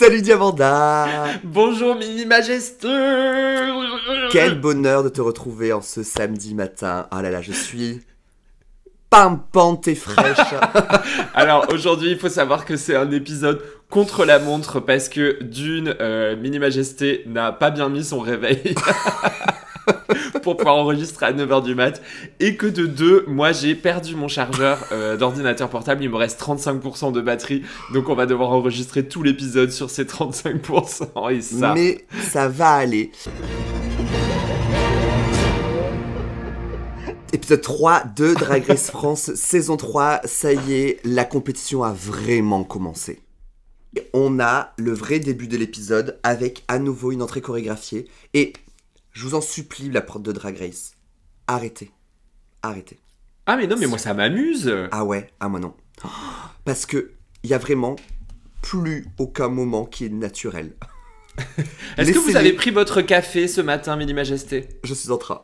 Salut Diamanda Bonjour Mini Majesté Quel bonheur de te retrouver en ce samedi matin. Ah là là, je suis pimpante et fraîche. Alors aujourd'hui, il faut savoir que c'est un épisode contre la montre parce que d'une, euh, Mini Majesté n'a pas bien mis son réveil. pour pouvoir enregistrer à 9h du mat. Et que de deux, moi j'ai perdu mon chargeur euh, d'ordinateur portable. Il me reste 35% de batterie. Donc on va devoir enregistrer tout l'épisode sur ces 35%. Et ça. Mais ça va aller. Épisode 3 de Drag Race France, saison 3, ça y est, la compétition a vraiment commencé. On a le vrai début de l'épisode avec à nouveau une entrée chorégraphiée. Et je vous en supplie, la porte de Drag Race. Arrêtez. Arrêtez. Ah mais non, mais moi ça m'amuse. Ah ouais, ah moi non. Parce que il y a vraiment plus aucun moment qui est naturel. Est-ce que vous avez pris votre café ce matin, Mini Majesté Je suis en train.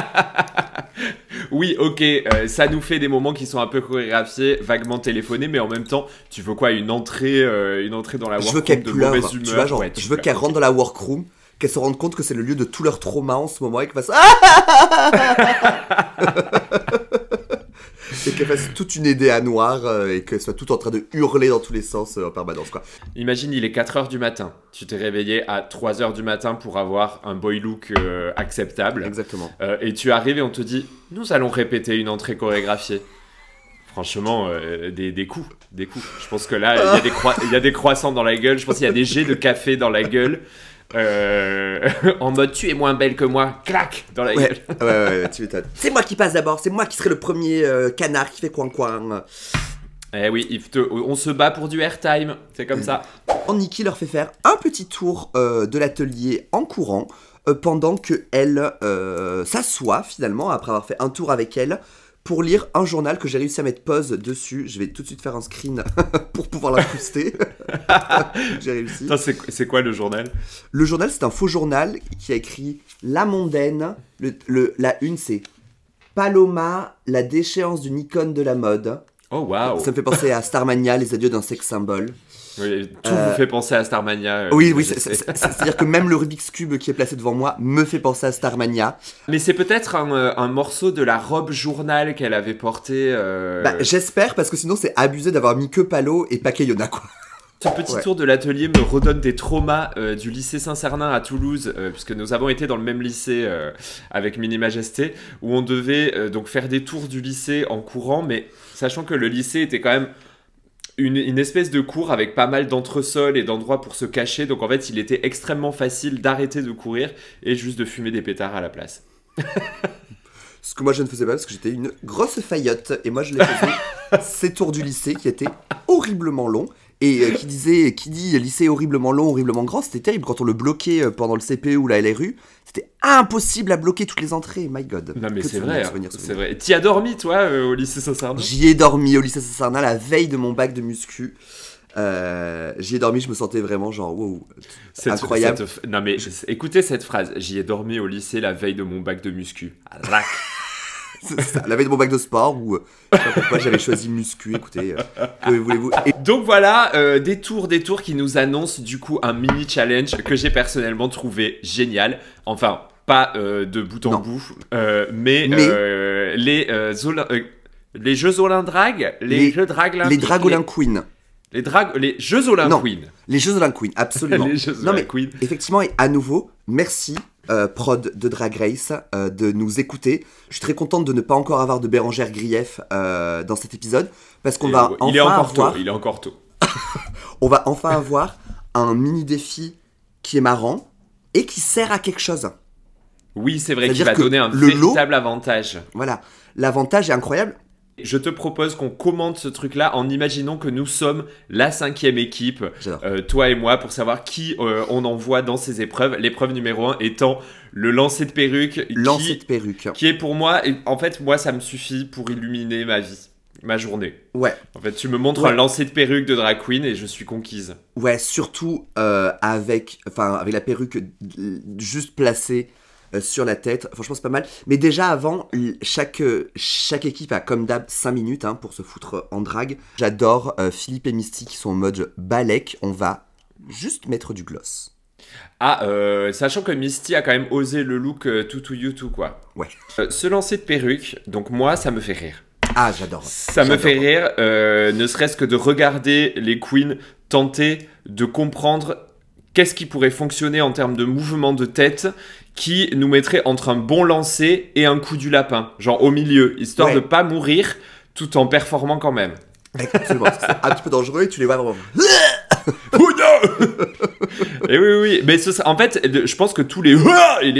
oui, ok, euh, ça nous fait des moments qui sont un peu chorégraphiés, vaguement téléphonés, mais en même temps, tu veux quoi Une entrée, euh, une entrée dans la workroom de Je veux qu'elle rentre dans la workroom, qu'elles se rendent compte que c'est le lieu de tout leur trauma en ce moment et qu'elles fassent ah et qu'elles fasse toute une idée à noir euh, et qu'elles soit tout en train de hurler dans tous les sens euh, en permanence. Imagine, il est 4h du matin. Tu t'es réveillé à 3h du matin pour avoir un boy look euh, acceptable. Exactement. et tu arrives et on te dit Nous allons répéter une entrée chorégraphiée. Franchement, des, des, coups, des coups. Je pense que là, il y, a des croissants dans la gueule. Je pense qu'il y a des jets de café dans la gueule. Euh, en mode tu es moins belle que moi, clac dans la gueule. C'est moi qui passe d'abord, c'est moi qui serai le premier euh, canard qui fait coin coin. Eh oui, on se bat pour du airtime, c'est comme ça. Niki leur fait faire un petit tour euh, de l'atelier en courant pendant que elle s'assoit finalement après avoir fait un tour avec elle pour lire un journal que j'ai réussi à mettre pause dessus. Je vais tout de suite faire un screen pour pouvoir l'incruster. j'ai réussi. C'est quoi le journal Le journal, c'est un faux journal qui a écrit La Mondaine. Le, la une, c'est Paloma, la déchéance d'une icône de la mode. Oh wow Ça me fait penser à Starmania, les adieux d'un sexe symbole. Oui, tout euh, vous fait penser à Starmania. Euh, oui, oui, c'est-à-dire que même le Rubik's Cube qui est placé devant moi me fait penser à Starmania. Mais c'est peut-être un, euh, morceau de la robe journal qu'elle avait portée. Bah, j'espère, parce que sinon c'est abusé d'avoir mis que Palo et paquet quoi. Ce petit tour de l'atelier me redonne des traumas du lycée saint sernin à Toulouse, puisque nous avons été dans le même lycée avec Mini Majesté, où on devait donc faire des tours du lycée en courant, mais sachant que le lycée était quand même une, espèce de cour avec pas mal d'entresols et d'endroits pour se cacher. Donc en fait, il était extrêmement facile d'arrêter de courir et juste de fumer des pétards à la place. Ce que moi je ne faisais pas parce que j'étais une grosse faillotte et moi je l'ai fait ces tours du lycée qui étaient horriblement longs et euh, qui disait, qui dit lycée horriblement long, horriblement grand, c'était terrible quand on le bloquait euh, pendant le CP e ou la LRU, c'était impossible à bloquer toutes les entrées, my god. Non mais c'est vrai, hein. c'est vrai. T'y as dormi toi euh, au lycée saint J'y ai dormi au lycée saint la veille de mon bac de muscu. j'y ai dormi, je me sentais vraiment genre wow, incroyable. non mais écoutez cette phrase, j'y ai dormi au lycée la veille de mon bac de muscu. ça, la de mon bac de sport ou euh, pas pourquoi j'avais choisi muscu. Écoutez, euh, que voulez-vous et... Donc voilà, euh, des tours, des tours qui nous annoncent du coup un mini challenge que j'ai personnellement trouvé génial. Enfin, pas de bout en bout, mais, les les Jeux Olindrag, les, les Jeux Drag Les Dragolin Queen. Les, les Jeux Olympiques. les Jeux Olympiques, absolument. les Jeux Olympiques. mais, effectivement, et à nouveau, merci euh, prod de Drag Race euh, de nous écouter. Je suis très contente de ne pas encore avoir de Bérangère Grief euh, dans cet épisode parce qu'on va il est encore tôt, il est encore tôt. on va enfin avoir un mini défi qui est marrant et qui sert à quelque chose. Oui, c'est vrai qu'il va donner un véritable avantage. Voilà, l'avantage est incroyable. Je te propose qu'on commente ce truc-là en imaginant que nous sommes la cinquième équipe, euh, toi et moi, pour savoir qui euh, on envoie dans ces épreuves. L'épreuve numéro un étant le lancer de perruque. Lancer de perruque. Qui est pour moi, en fait, moi, ça me suffit pour illuminer ma vie ma journée. Ouais. En fait, tu me montres un lancer de perruque de drag queen et je suis conquise. Ouais, surtout euh, avec, enfin, avec la perruque juste placée euh, sur la tête. Franchement, c'est pas mal. Mais déjà avant, chaque, euh, chaque équipe a comme d'hab 5 minutes hein, pour se foutre en drague. J'adore euh, Philippe et Misty qui sont en mode Balek. On va juste mettre du gloss. Ah, sachant que Misty a quand même osé le look euh, tout you tout quoi. Ouais. se lancer de perruque, donc moi ça me fait rire. Ah, j'adore. Ça me fait rire, ne serait-ce que de regarder les queens tenter de comprendre qu'est-ce qui pourrait fonctionner en termes de mouvement de tête qui nous mettrait entre un bon lancer et un coup du lapin, genre au milieu, histoire de pas mourir tout en performant quand même. c'est ah, un petit peu dangereux et tu les vois vraiment. Oh et eh oui, oui, mais en fait, je pense que tous les euh,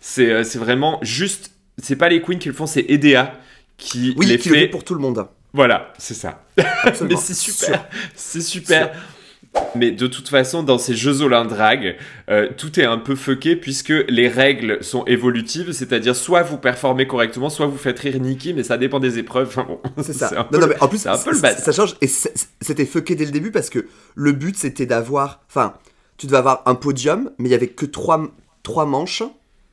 c'est vraiment juste, c'est pas les Queens qui le font, c'est Edea qui oui, les qui fait pour tout le monde. Voilà, c'est ça. mais c'est super, c'est super. Mais de toute façon, dans ces Jeux Zolindrag, euh, tout est un peu fucké puisque les règles sont évolutives, c'est-à-dire soit vous performez correctement, soit vous faites rire Nikki, mais ça dépend des épreuves. c'est ça. en plus, c'est un peu le ça change. Et c'était fucké dès le début parce que le but c'était d'avoir. Enfin, tu devais avoir un podium, mais il n'y avait que trois, manches.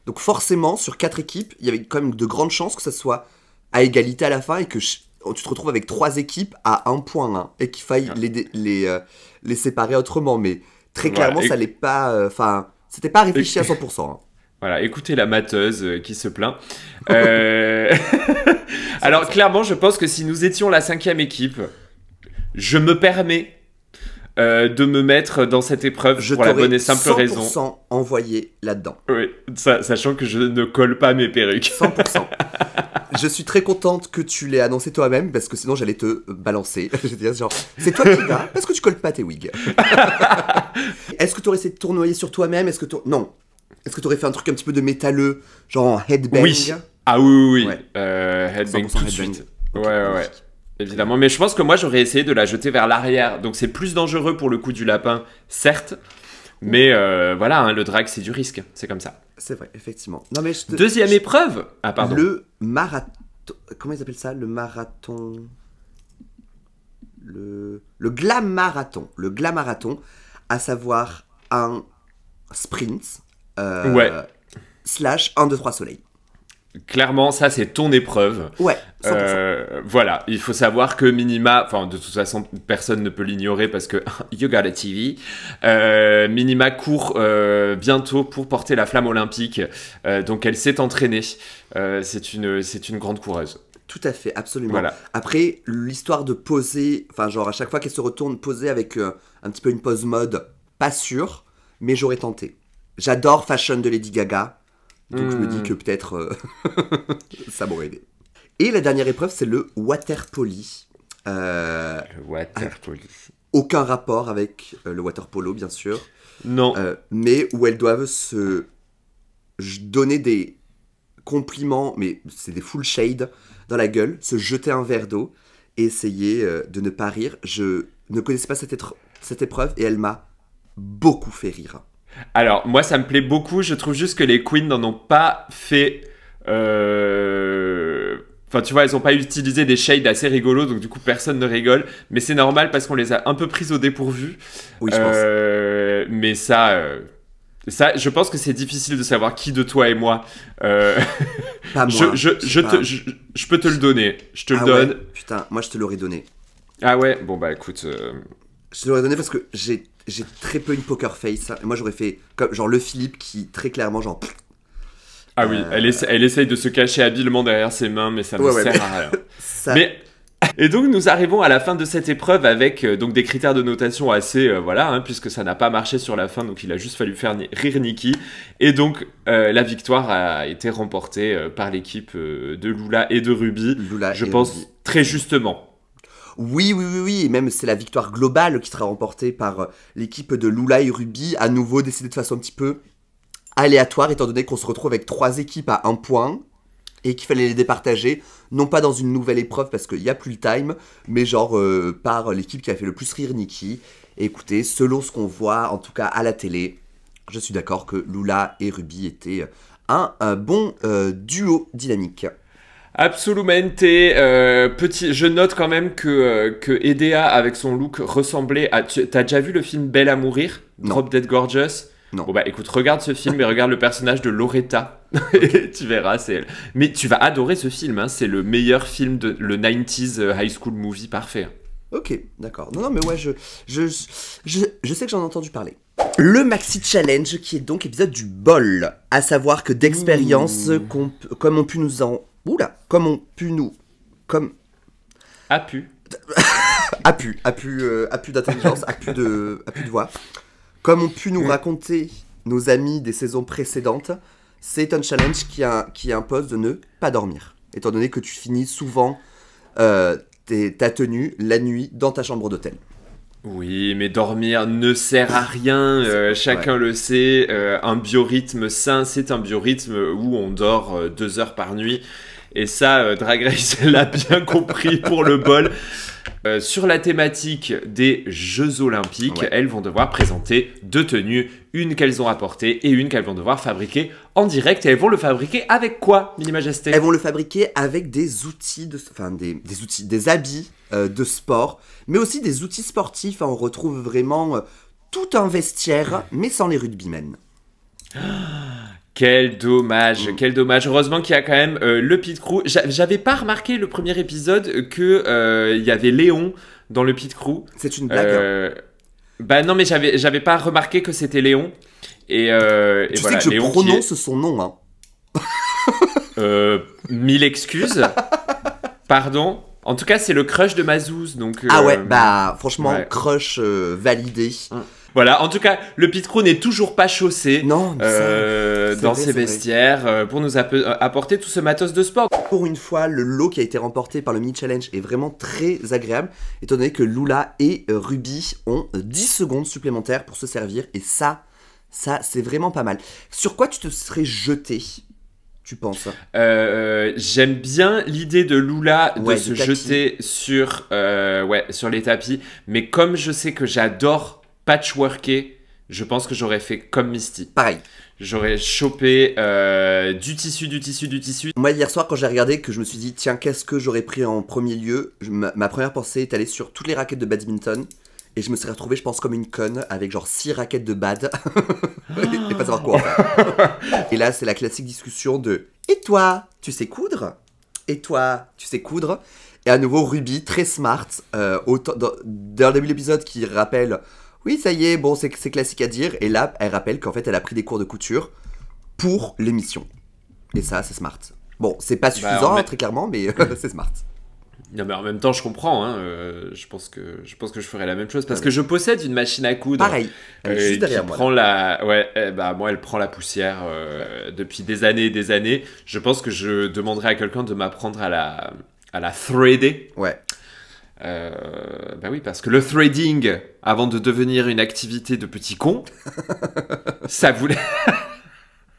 Donc forcément, sur quatre équipes, il y avait quand même de grandes chances que ça soit à égalité à la fin et que Oh, tu te retrouves avec trois équipes à un point hein, et qu'il faille euh, les, séparer autrement. Mais très clairement, ça l'est pas. Euh, enfin, c'était pas réfléchi à 100%. Hein. Voilà, écoutez la mateuse euh, qui se plaint. Alors clairement, je pense que si nous étions la cinquième équipe, je me permets euh, de me mettre dans cette épreuve je pour la bonne et simple 100% raison. envoyé là-dedans. Oui, sachant que je ne colle pas mes perruques. 100%. je suis très contente que tu l'aies annoncé toi-même parce que sinon j'allais te balancer. genre, c'est toi qui vas parce que tu colles pas tes wigs. Est-ce que tu aurais essayé de tournoyer sur toi-même Est-ce que non Est-ce que tu aurais fait un truc un petit peu de métalleux, genre headbang Oui. Ah oui oui. oui. Euh, headbang tout de suite. ouais ouais. ouais. Évidemment, mais je pense que moi j'aurais essayé de la jeter vers l'arrière. Donc c'est plus dangereux pour le coup du lapin, certes. Mais euh, voilà, hein, le drag c'est du risque, c'est comme ça. C'est vrai, effectivement. Non, mais Deuxième épreuve Ah pardon. Le marathon... Comment ils appellent ça Le marathon... Le... Le glam marathon. Le glam marathon, à savoir un sprint. Euh, ouais. Slash 1, 2, 3 soleil clairement, ça c'est ton épreuve. Ouais. Euh, voilà, il faut savoir que Minima, enfin de toute façon personne ne peut l'ignorer parce que you got a TV. Euh, Minima court euh, bientôt pour porter la flamme olympique, donc elle s'est entraînée. c'est une, c'est une grande coureuse. Tout à fait, absolument. Voilà. Après, l'histoire de poser, enfin genre à chaque fois qu'elle se retourne poser avec un petit peu une pose mode, pas sûr, mais j'aurais tenté. J'adore fashion de Lady Gaga, donc je me dis hmm. que peut-être euh, ça m'aurait aidé. Et la dernière épreuve, c'est le waterpoli. Euh, le waterpoli. Aucun rapport avec euh, le water polo bien sûr. Non. mais où elles doivent se donner des compliments, mais c'est des full shade dans la gueule, se jeter un verre d'eau et essayer de ne pas rire. Je ne connaissais pas cette épreuve et elle m'a beaucoup fait rire. Alors, moi, ça me plaît beaucoup. Je trouve juste que les queens n'en ont pas fait. Euh, enfin, tu vois, elles n'ont pas utilisé des shades assez rigolos, donc du coup, personne ne rigole. Mais c'est normal parce qu'on les a un peu prises au dépourvu. Oui, je pense. Euh, mais ça. Euh, ça, je pense que c'est difficile de savoir qui de toi et moi. Pas moi. Je, peux te le donner. Je te le ah donne. Putain, moi je te l'aurais donné. Ah ouais Bon bah écoute. Je l'aurais donné parce que j'ai très peu une poker face. Moi, j'aurais fait comme, genre le Philippe qui, très clairement, genre. Ah oui, elle, euh. elle, essaye de se cacher habilement derrière ses mains, mais ça ne sert à rien. et donc nous arrivons à la fin de cette épreuve avec euh, donc des critères de notation assez euh, voilà hein, puisque ça n'a pas marché sur la fin donc il a juste fallu faire rire Nikki et donc la victoire a été remportée par l'équipe de Lula et de Ruby Lula je pense très justement oui, oui, oui, oui. Et même, c'est la victoire globale qui sera remportée par euh, l'équipe de Lula et Ruby, à nouveau décidée de façon un petit peu aléatoire, étant donné qu'on se retrouve avec trois équipes à un point et qu'il fallait les départager, non pas dans une nouvelle épreuve parce qu'il n'y a plus le time, mais genre euh, par l'équipe qui a fait le plus rire Nikki. écoutez, selon ce qu'on voit, en tout cas à la télé, je suis d'accord que Lula et Ruby étaient un, bon euh, duo dynamique. Absolumenté euh, petit, je note quand même que, euh, que Edea, avec son look, ressemblait à. Tu déjà vu le film Belle à mourir non. Drop Dead Gorgeous Non. Bon, bah écoute, regarde ce film et regarde le personnage de Loretta. tu verras, c'est elle. Mais tu vas adorer ce film. Hein. C'est le meilleur film, de, le 90s euh, high school movie parfait. Ok, d'accord. Non, non, mais ouais, je, je, je, sais que j'en ai entendu parler. Le Maxi Challenge, qui est donc épisode du bol, à savoir que d'expérience, mmh. comme on pu nous en Oula, comme on pu nous. Comme. A pu. a pu, a pu, euh, a pu d'intelligence, a pu de, a pu de voix. Comme on pu nous raconter nos amis des saisons précédentes, c'est un challenge qui, a, qui impose de ne pas dormir. Étant donné que tu finis souvent euh, ta tenue la nuit dans ta chambre d'hôtel. Oui, mais dormir ne sert à rien, euh, chacun le sait. Euh, un biorhythme sain, c'est un biorhythme où on dort deux heures par nuit. Et ça, euh, Drag Race l'a bien compris pour le bol. Euh, sur la thématique des Jeux Olympiques, elles vont devoir présenter deux tenues, une qu'elles ont apportée et une qu'elles vont devoir fabriquer en direct. Et elles vont le fabriquer avec quoi, Mini Majesté Elles vont le fabriquer avec des outils, de, enfin des, outils, des habits euh, de sport, mais aussi des outils sportifs. on retrouve vraiment tout un vestiaire, mais sans les rugbymen. Ah, quel dommage, mm. quel dommage. Heureusement qu'il y a quand même euh, le pit crew. J'avais pas remarqué le premier épisode que euh, il y avait Léon dans le pit crew. C'est une blague. Hein. Euh, bah non, mais j'avais j'avais pas remarqué que c'était Léon. Et, tu sais que je Léon prononce son nom. Hein. mille excuses. Pardon. En tout cas, c'est le crush de Mazouz, donc. ah ouais, bah franchement, crush validé. Mm. Voilà, en tout cas, le pit n'est toujours pas chaussé euh, dans ses vestiaires euh, pour nous euh, apporter tout ce matos de sport. Pour une fois, le lot qui a été remporté par le mini-challenge est vraiment très agréable, étant donné que Lula et Ruby ont 10 secondes supplémentaires pour se servir, et ça, ça, c'est vraiment pas mal. Sur quoi tu te serais jeté tu penses J'aime bien l'idée de Lula de se jeter sur, ouais, sur les tapis, mais comme je sais que j'adore patchworké, je pense que j'aurais fait comme Misty. Pareil. J'aurais chopé euh, du tissu, du tissu, du tissu. Moi, hier soir, quand j'ai regardé, que je me suis dit, tiens, qu'est-ce que j'aurais pris en premier lieu ma, première pensée est allée sur toutes les raquettes de badminton. Et je me serais retrouvé, je pense, comme une conne, avec genre six raquettes de bad. et, pas savoir quoi. et là, c'est la classique discussion de Et toi, tu sais coudre Et toi, tu sais coudre Et à nouveau, Ruby, très smart, euh, dans, début de l'épisode, qui rappelle oui, ça y est, bon, c'est classique à dire. Et là, elle rappelle qu'en fait, elle a pris des cours de couture pour l'émission. Et ça, c'est smart. Bon, c'est pas bah, suffisant, hein, très clairement, mais c'est smart. Non, mais en même temps, je comprends. Hein, euh, je, pense que, je ferais la même chose parce ah que je possède une machine à coudre. Pareil. Elle euh, juste derrière moi. Prend la... Ouais, bah, moi, elle prend la poussière euh, depuis des années et des années. Je pense que je demanderais à quelqu'un de m'apprendre à la, à la threader. Ouais. Euh, bah oui, parce que le threading, avant de devenir une activité de petit con, ça voulait.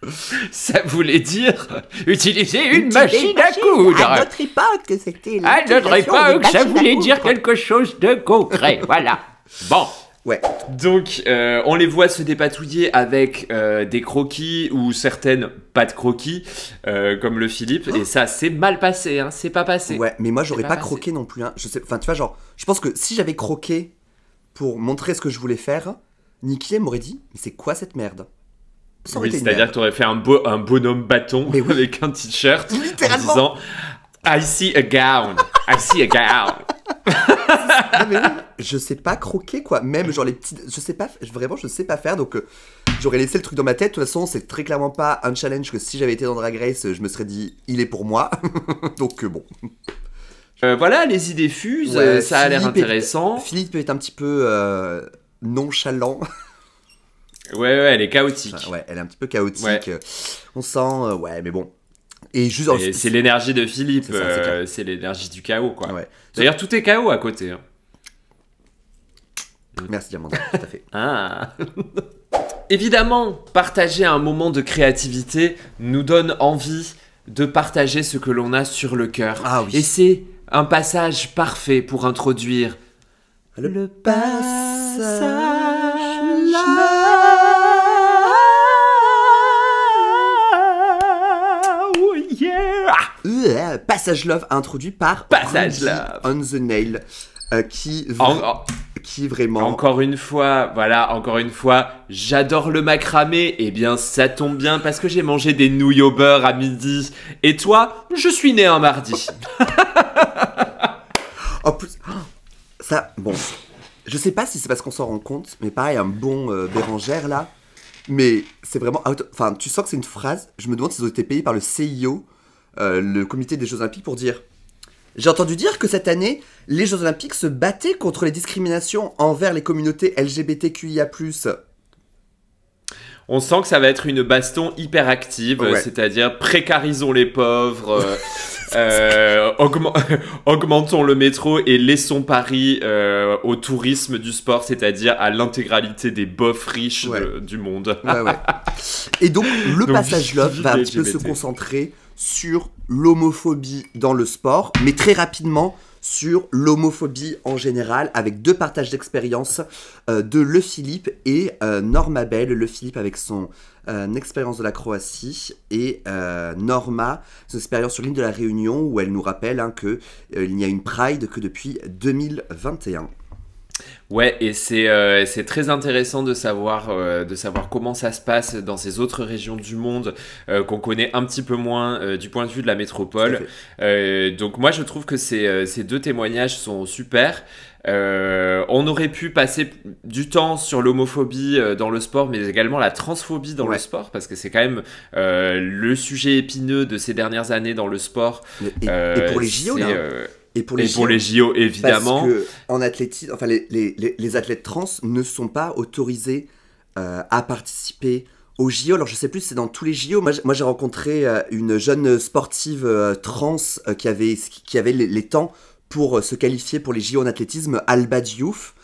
ça voulait dire utiliser une, machine, à coudre. À notre époque, c'était. À notre époque, ça voulait dire quelque chose de concret. voilà. Bon. Ouais. Donc, euh, on les voit se dépatouiller avec euh, des croquis ou certaines pas de croquis, euh, comme le Philippe. Et ça, c'est mal passé, hein, c'est pas passé. Ouais, mais moi, j'aurais pas, croqué non plus. Hein. Je sais, enfin, tu vois, genre, je pense que si j'avais croqué pour montrer ce que je voulais faire, Nicky m'aurait dit, mais c'est quoi cette merde Oui, c'est-à-dire que t'aurais fait un, beau, un bonhomme bâton avec un t-shirt en disant, I see a gown, I see a gown je sais pas croquer quoi. Même genre les petites. Je sais pas. Vraiment, je sais pas faire. Donc euh, j'aurais laissé le truc dans ma tête. De toute façon, c'est très clairement pas un challenge que si j'avais été dans Drag Race, je me serais dit il est pour moi. donc euh, bon. Euh, voilà, les idées fusent, ça a l'air intéressant. philippe peut être un petit peu nonchalant. ouais, ouais, elle est chaotique. ouais, elle est un petit peu chaotique. On sent, ouais, mais bon, et juste c'est l'énergie de Philippe, c'est euh, l'énergie du chaos quoi. D'ailleurs tout est chaos à côté. Hein. Mmh. Merci Amanda, tout à fait. Ah. Évidemment, partager un moment de créativité nous donne envie de partager ce que l'on a sur le cœur. Ah, Et c'est un passage parfait pour introduire le passage. Passage Love introduit par Passage Love on the Nail euh, qui qui vraiment encore une fois voilà encore une fois j'adore le macramé et eh bien ça tombe bien parce que j'ai mangé des nouilles au beurre à midi et toi je suis né un mardi en plus ça bon je sais pas si c'est parce qu'on s'en rend compte mais pareil un bon euh, Bérangère là mais c'est vraiment enfin tu sens que c'est une phrase je me demande s'ils ont été payés par le CIO euh, le comité des Jeux Olympiques pour dire J'ai entendu dire que cette année, les Jeux Olympiques se battaient contre les discriminations envers les communautés LGBTQIA. On sent que ça va être une baston hyper active, c'est-à-dire précarisons les pauvres, euh, euh, augmentons le métro et laissons Paris au tourisme du sport, c'est-à-dire à, l'intégralité des bofs riches du monde. et donc le passage Love va un petit peu se concentrer sur l'homophobie dans le sport, mais très rapidement sur l'homophobie en général, avec deux partages d'expérience euh, de Le Philippe et euh, Norma Bell. Le Philippe avec son euh, expérience de la Croatie et Norma, son expérience sur l'île de la Réunion, où elle nous rappelle hein, qu'il n'y a une Pride que depuis 2021. Ouais, et euh, c'est très intéressant de savoir, euh, de savoir comment ça se passe dans ces autres régions du monde euh, qu'on connaît un petit peu moins du point de vue de la métropole. donc moi, je trouve que ces, ces deux témoignages sont super. on aurait pu passer du temps sur l'homophobie dans le sport, mais également la transphobie dans le sport, parce que c'est quand même le sujet épineux de ces dernières années dans le sport. Et, pour les JO, là, hein. Et pour les, JO, évidemment. Parce que athlétisme, enfin, les, athlètes trans ne sont pas autorisés euh, à participer aux JO. Alors, je sais plus, c'est dans tous les JO. Moi, j'ai rencontré euh, une jeune sportive euh, trans qui avait, qui avait les, temps pour se qualifier pour les JO en athlétisme, Alba Diouf.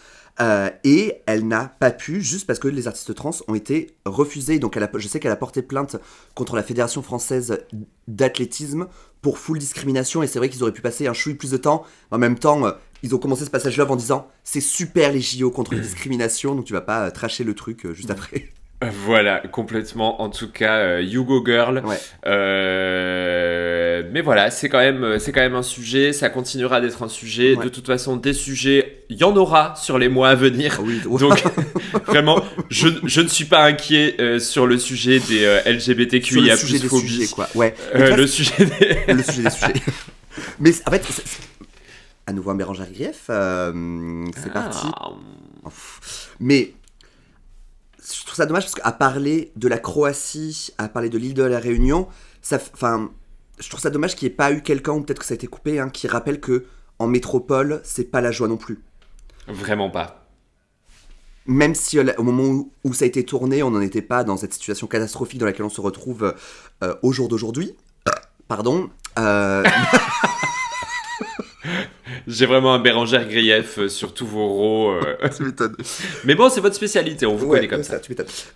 Euh, et elle n'a pas pu, juste parce que les artistes trans ont été refusés. Donc je sais qu'elle a porté plainte contre la Fédération française d'athlétisme pour full discrimination. Et c'est vrai qu'ils auraient pu passer un chouï plus de temps. En même temps, euh, ils ont commencé ce passage là en disant c'est super les JO contre la discrimination, donc tu vas pas euh, tracher le truc juste mm. après. Voilà, complètement. En tout cas, go Girl. Euh euh, mais voilà, c'est quand même, euh, c'est quand même un sujet. Ça continuera d'être un sujet. De toute façon, des sujets, il y en aura sur les mois à venir. Ah oui, Donc vraiment, je, je, ne suis pas inquiet euh, sur le sujet des LGBTQIA quoi. Ouais. le sujet des... le sujet des sujets. mais en fait, à nouveau un mélange à grief. c'est ah. parti. Mais je trouve ça dommage parce qu'à parler de la Croatie, à parler de l'île de la Réunion, ça, enfin, je trouve ça dommage qu'il n'y ait pas eu quelqu'un, ou peut-être que ça a été coupé, hein, qui rappelle que en métropole, c'est pas la joie non plus. Vraiment pas. Même si euh, au moment où, ça a été tourné, on n'en était pas dans cette situation catastrophique dans laquelle on se retrouve euh, au jour d'aujourd'hui. Pardon. Euh, J'ai vraiment un Bérangère grief euh, sur tous vos rots. Euh. mais bon, c'est votre spécialité, on vous connaît comme ça.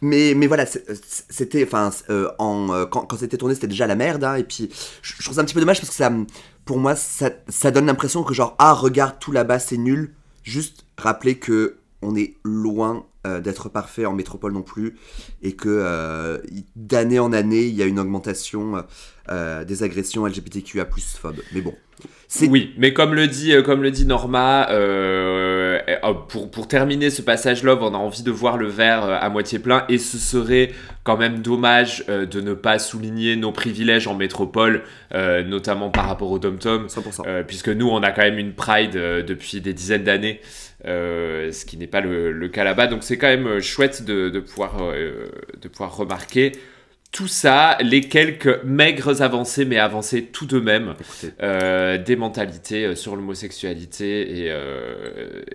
mais, mais voilà, euh, c'était, enfin, quand, c'était tourné, c'était déjà la merde. Hein, et puis, je, trouve ça un petit peu dommage parce que ça, pour moi, ça, donne l'impression que genre, ah, regarde, tout là-bas, c'est nul. Juste rappeler que on est loin euh, d'être parfait en métropole non plus, et que euh, d'année en année, il y a une augmentation euh, des agressions LGBTQA plus Mais bon. Oui, mais comme le dit, comme le dit Norma, oh, pour, pour terminer ce passage Love, on a envie de voir le verre à moitié plein, et ce serait quand même dommage de ne pas souligner nos privilèges en métropole, notamment par rapport au dom-tom, puisque nous, on a quand même une pride depuis des dizaines d'années. Euh, ce qui n'est pas le, cas là-bas. Donc c'est quand même euh, chouette de, pouvoir, euh, de pouvoir remarquer tout ça, les quelques maigres avancées, mais avancées tout de même, des mentalités sur l'homosexualité et,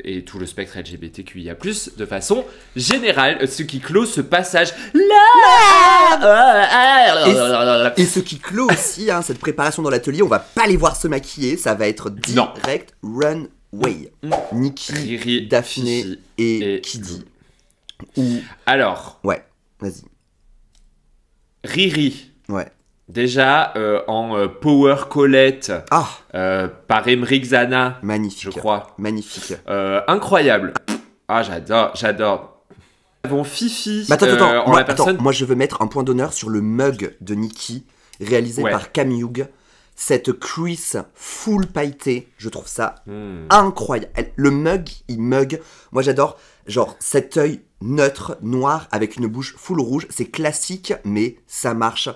et tout le spectre LGBTQIA, de façon générale, ce qui clôt ce passage. Là et, ce qui clôt aussi hein, cette préparation dans l'atelier, on va pas les voir se maquiller, ça va être direct run Way. Mm. Nikki, Riri, Daphné et, Kidi. Kiddy. Ou... Alors. Ouais, vas-y. Riri. Ouais. Déjà euh, en euh, Power Colette ah. Euh, par Emmerich Zana. Magnifique. Je crois. Magnifique. incroyable. Ah, j'adore, j'adore. Bon, Fifi. attends, attends, moi, moi, je veux mettre un point d'honneur sur le mug de Nikki réalisé par Cam cette cuisse full pailletée, je trouve ça hmm. incroyable. Le mug, il mug. Moi, j'adore, genre, cet œil neutre, noir, avec une bouche full rouge. C'est classique, mais ça marche.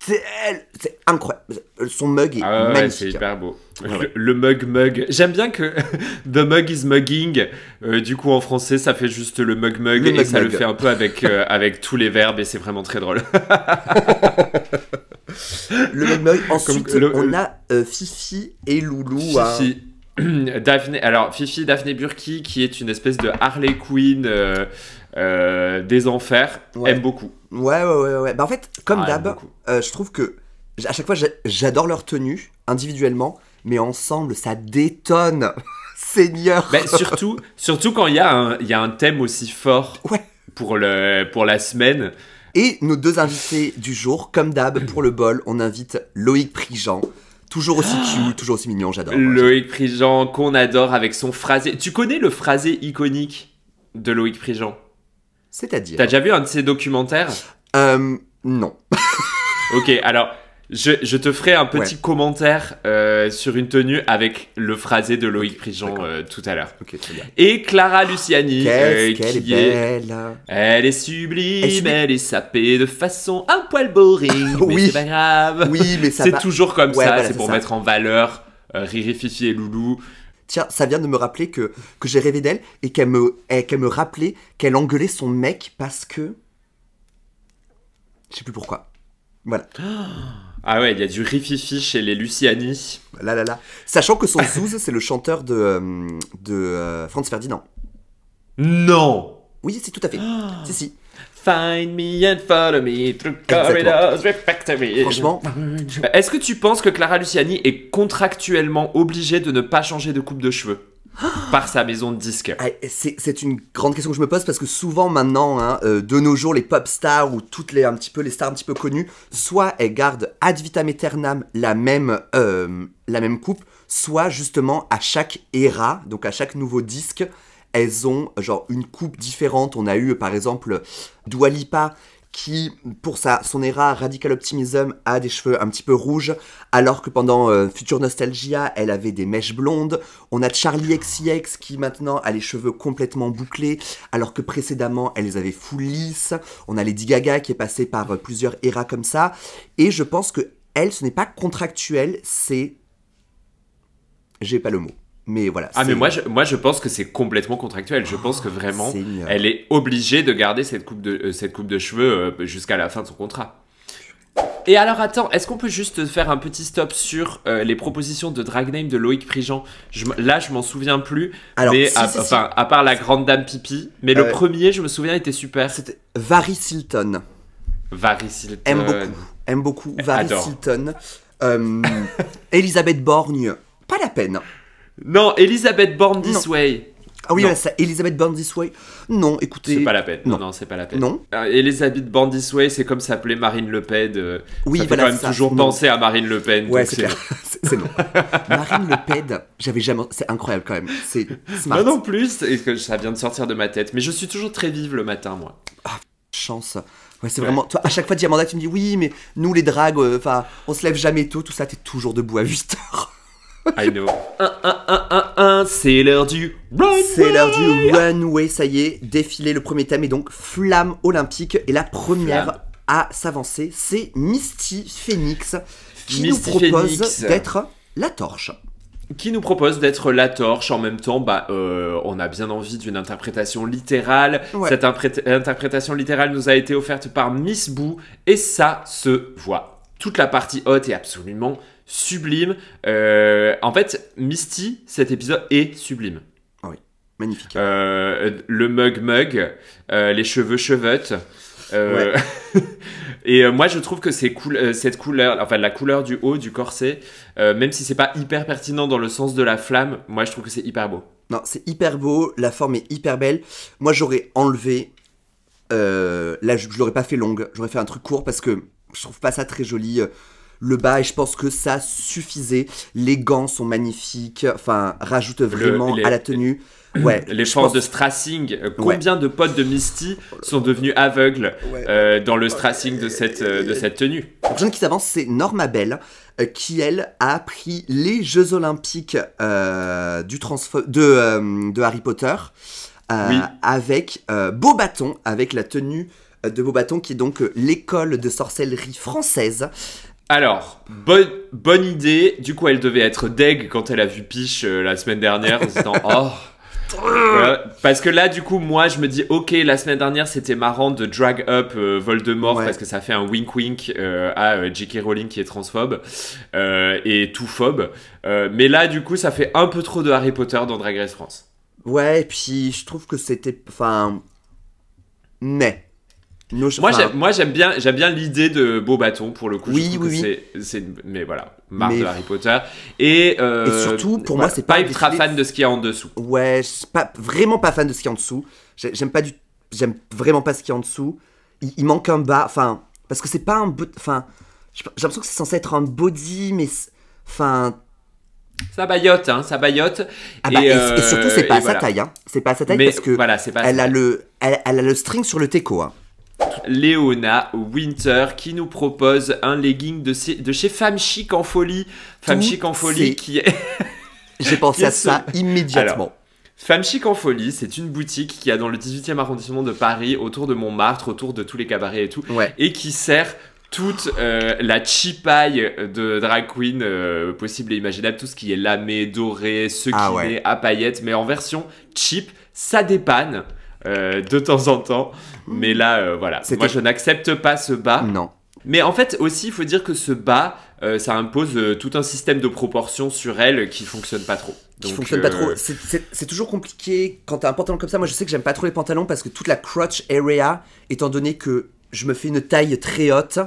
C'est incroyable. Son mug est ah c'est hyper beau. Le, mug mug. J'aime bien que the mug is mugging. Euh, du coup, en français, ça fait juste le mug mug et ça le fait un peu avec, euh, avec tous les verbes et c'est vraiment très drôle. le même oeil. Ensuite, on a euh, Fifi et Loulou. Fifi. Daphné, alors Fifi Daphné Burki, qui est une espèce de Harley Quinn euh, euh, des enfers, aime beaucoup. Ouais, ouais, ouais. ouais. Bah, en fait, comme ah, d'hab, je trouve que à chaque fois, j'adore leur tenue individuellement, mais ensemble, ça détonne. Seigneur. surtout, surtout quand il y, a un, thème aussi fort ouais. pour, pour la semaine. Et nos deux invités du jour, comme d'hab, pour le bol, on invite Loïc Prigent. Toujours aussi ah. cute, toujours aussi mignon, j'adore. Loïc Prigent, qu'on adore avec son phrasé. Tu connais le phrasé iconique de Loïc Prigent C'est-à-dire T'as déjà vu un de ses documentaires euh, Non. ok, alors je, te ferai un petit commentaire euh, sur une tenue avec le phrasé de Loïc Prigent euh, tout à l'heure. bien. et Clara Luciani, est, Elle est sublime, elle, est sapée de façon un poil boring, oui. mais c'est pas grave. Oui, mais ça C'est toujours comme ça, c'est pour mettre en valeur euh, Riri, Fifi et Loulou. Tiens, ça vient de me rappeler que, que j'ai rêvé d'elle et qu'elle me, me rappelait qu'elle engueulait son mec parce que... Je sais plus pourquoi. Voilà. Ah ah ouais, il y a du rififi chez les Luciani. Là, là, là. Sachant que son Zouz, c'est le chanteur de, euh, de euh, Franz Ferdinand. Non Oui, c'est tout à fait. C'est ah. si. Find me and follow me through corridors me. Franchement. Est-ce que tu penses que Clara Luciani est contractuellement obligée de ne pas changer de coupe de cheveux par sa maison de disques ah, C'est une grande question que je me pose parce que souvent maintenant, hein, euh, de nos jours, les pop stars ou toutes les un petit peu les stars un petit peu connues, soit elles gardent ad vitam aeternam la même euh, la même coupe, soit justement à chaque era, donc à chaque nouveau disque, elles ont genre une coupe différente. On a eu par exemple Dua Lipa qui, pour sa, son era Radical Optimism, a des cheveux un petit peu rouges, alors que pendant euh, Future Nostalgia, elle avait des mèches blondes. On a Charlie XCX qui maintenant a les cheveux complètement bouclés, alors que précédemment, elle les avait full lisses. On a Lady Gaga qui est passée par euh, plusieurs eras comme ça. Et je pense que elle, ce n'est pas contractuel, c'est... J'ai pas le mot. Mais voilà. Ah, mais moi je, moi, je pense que c'est complètement contractuel. Je pense que ah, vraiment, elle est obligée de garder cette coupe de, euh, cette coupe de cheveux euh, jusqu'à la fin de son contrat. Et alors, attends, est-ce qu'on peut juste faire un petit stop sur euh, les propositions de drag name de Loïc Prigent Là, je m'en souviens plus. Alors, mais à, enfin, à part la grande dame pipi. Mais ah le premier, je me souviens, était super. C'était Vary Silton. Vary Silton. Aime beaucoup. Aime beaucoup. Vary Silton. Elisabeth Borgne. Pas la peine. Non, Elisabeth Born This Way. Ah oui, Elisabeth Born This Way. Non, écoutez. C'est pas la peine. Non, non, c'est pas la peine. Non. Euh, Elisabeth Born This Way, c'est comme s'appelait Marine Le Pen. Euh. oui, ça fait quand même toujours penser à Marine Le Pen. Ouais, c'est c'est non. Marine Le Pen, j'avais jamais. C'est incroyable quand même. C'est smart. Moi non plus, que ça vient de sortir de ma tête. Mais je suis toujours très vive le matin, moi. Ah, chance. Ouais, c'est vraiment. Toi, à chaque fois, Diamanda, tu me dis oui, mais nous, les dragues, euh, enfin, on se lève jamais tôt, tout ça, t'es toujours debout à 8 heures. I know. c'est l'heure du runway. C'est l'heure du runway, ça y est, défilé. Le premier thème et donc flamme olympique. Et la première à s'avancer, c'est Misty Phoenix qui nous propose d'être la torche qui nous propose d'être la torche. En même temps, bah, euh, on a bien envie d'une interprétation littérale. Cette interprétation littérale nous a été offerte par Miss Boo et ça se voit. Toute la partie haute est absolument sublime. Euh, en fait, Misty, cet épisode est sublime. Ah oui, magnifique. Euh, le mug mug, euh, les cheveux chevettes. et moi, je trouve que c'est cool, cette couleur, enfin la couleur du haut du corset, même si c'est pas hyper pertinent dans le sens de la flamme, moi je trouve que c'est hyper beau. Non, c'est hyper beau, la forme est hyper belle. Moi, j'aurais enlevé. là, je, je l'aurais pas fait longue, j'aurais fait un truc court parce que je trouve pas ça très joli le bas et je pense que ça suffisait. Les gants sont magnifiques, enfin, rajoutent vraiment à la tenue. Ouais, les chances de Strassing, euh, combien de potes de Misty sont devenus aveugles euh, dans le Strassing de cette, euh, de cette tenue La prochaine qui s'avance, c'est Norma Bell, qui elle a pris les Jeux Olympiques du de, de, Harry Potter avec Beau Bâton, avec la tenue de Beau Bâton qui est donc l'école de sorcellerie française, alors, bonne, idée. Du coup, elle devait être deg quand elle a vu Piche euh, la semaine dernière en se disant Oh Parce que là, du coup, moi, je me dis Ok, la semaine dernière, c'était marrant de drag up euh, Voldemort parce que ça fait un wink wink euh, à J.K. Rowling qui est transphobe et tout phobe. mais là, du coup, ça fait un peu trop de Harry Potter dans Drag Race France. Ouais, et puis je trouve que c'était. Enfin. Mais moi, j'aime, bien, j'aime bien l'idée de Beau Bâton pour le coup. Oui, oui, C'est, mais voilà, marre de Harry Potter. Et, euh, et surtout, pour moi, c'est pas ultra fan de ce qu'il y a en dessous. Ouais, je pas vraiment pas fan de ce qu'il y a en dessous. J'aime pas du, j'aime vraiment pas ce qu'il y a en dessous. Il, manque un bas, enfin, parce que c'est pas un, enfin, j'ai l'impression que c'est censé être un body, mais, enfin. Ça baillote, hein, ça baillote. Ah bah, et, surtout, c'est euh, pas à sa taille, hein. C'est pas à sa taille parce que voilà, c'est elle, a le, elle, a le string sur le teco, hein. Léona Winter qui nous propose un legging de, chez Femme Chic en Folie. Femme Chic en Folie qui est. J'ai pensé à ça immédiatement. Femme Chic en Folie, c'est une boutique qui a dans le 18e arrondissement de Paris, autour de Montmartre, autour de tous les cabarets et tout, et qui sert toute euh, la chipaille de drag queen euh, possible et imaginable, tout ce qui est lamé, doré, ce ah qui à paillettes, mais en version cheap, ça dépanne. Euh, de temps en temps. Mais là, euh, voilà. Moi, je n'accepte pas ce bas. Non. Mais en fait, aussi, il faut dire que ce bas, euh, ça impose tout un système de proportions sur elle qui fonctionne pas trop. Donc, qui fonctionne pas trop. C'est toujours compliqué quand t'as un pantalon comme ça. Moi, je sais que j'aime pas trop les pantalons parce que toute la crotch area, étant donné que je me fais une taille très haute,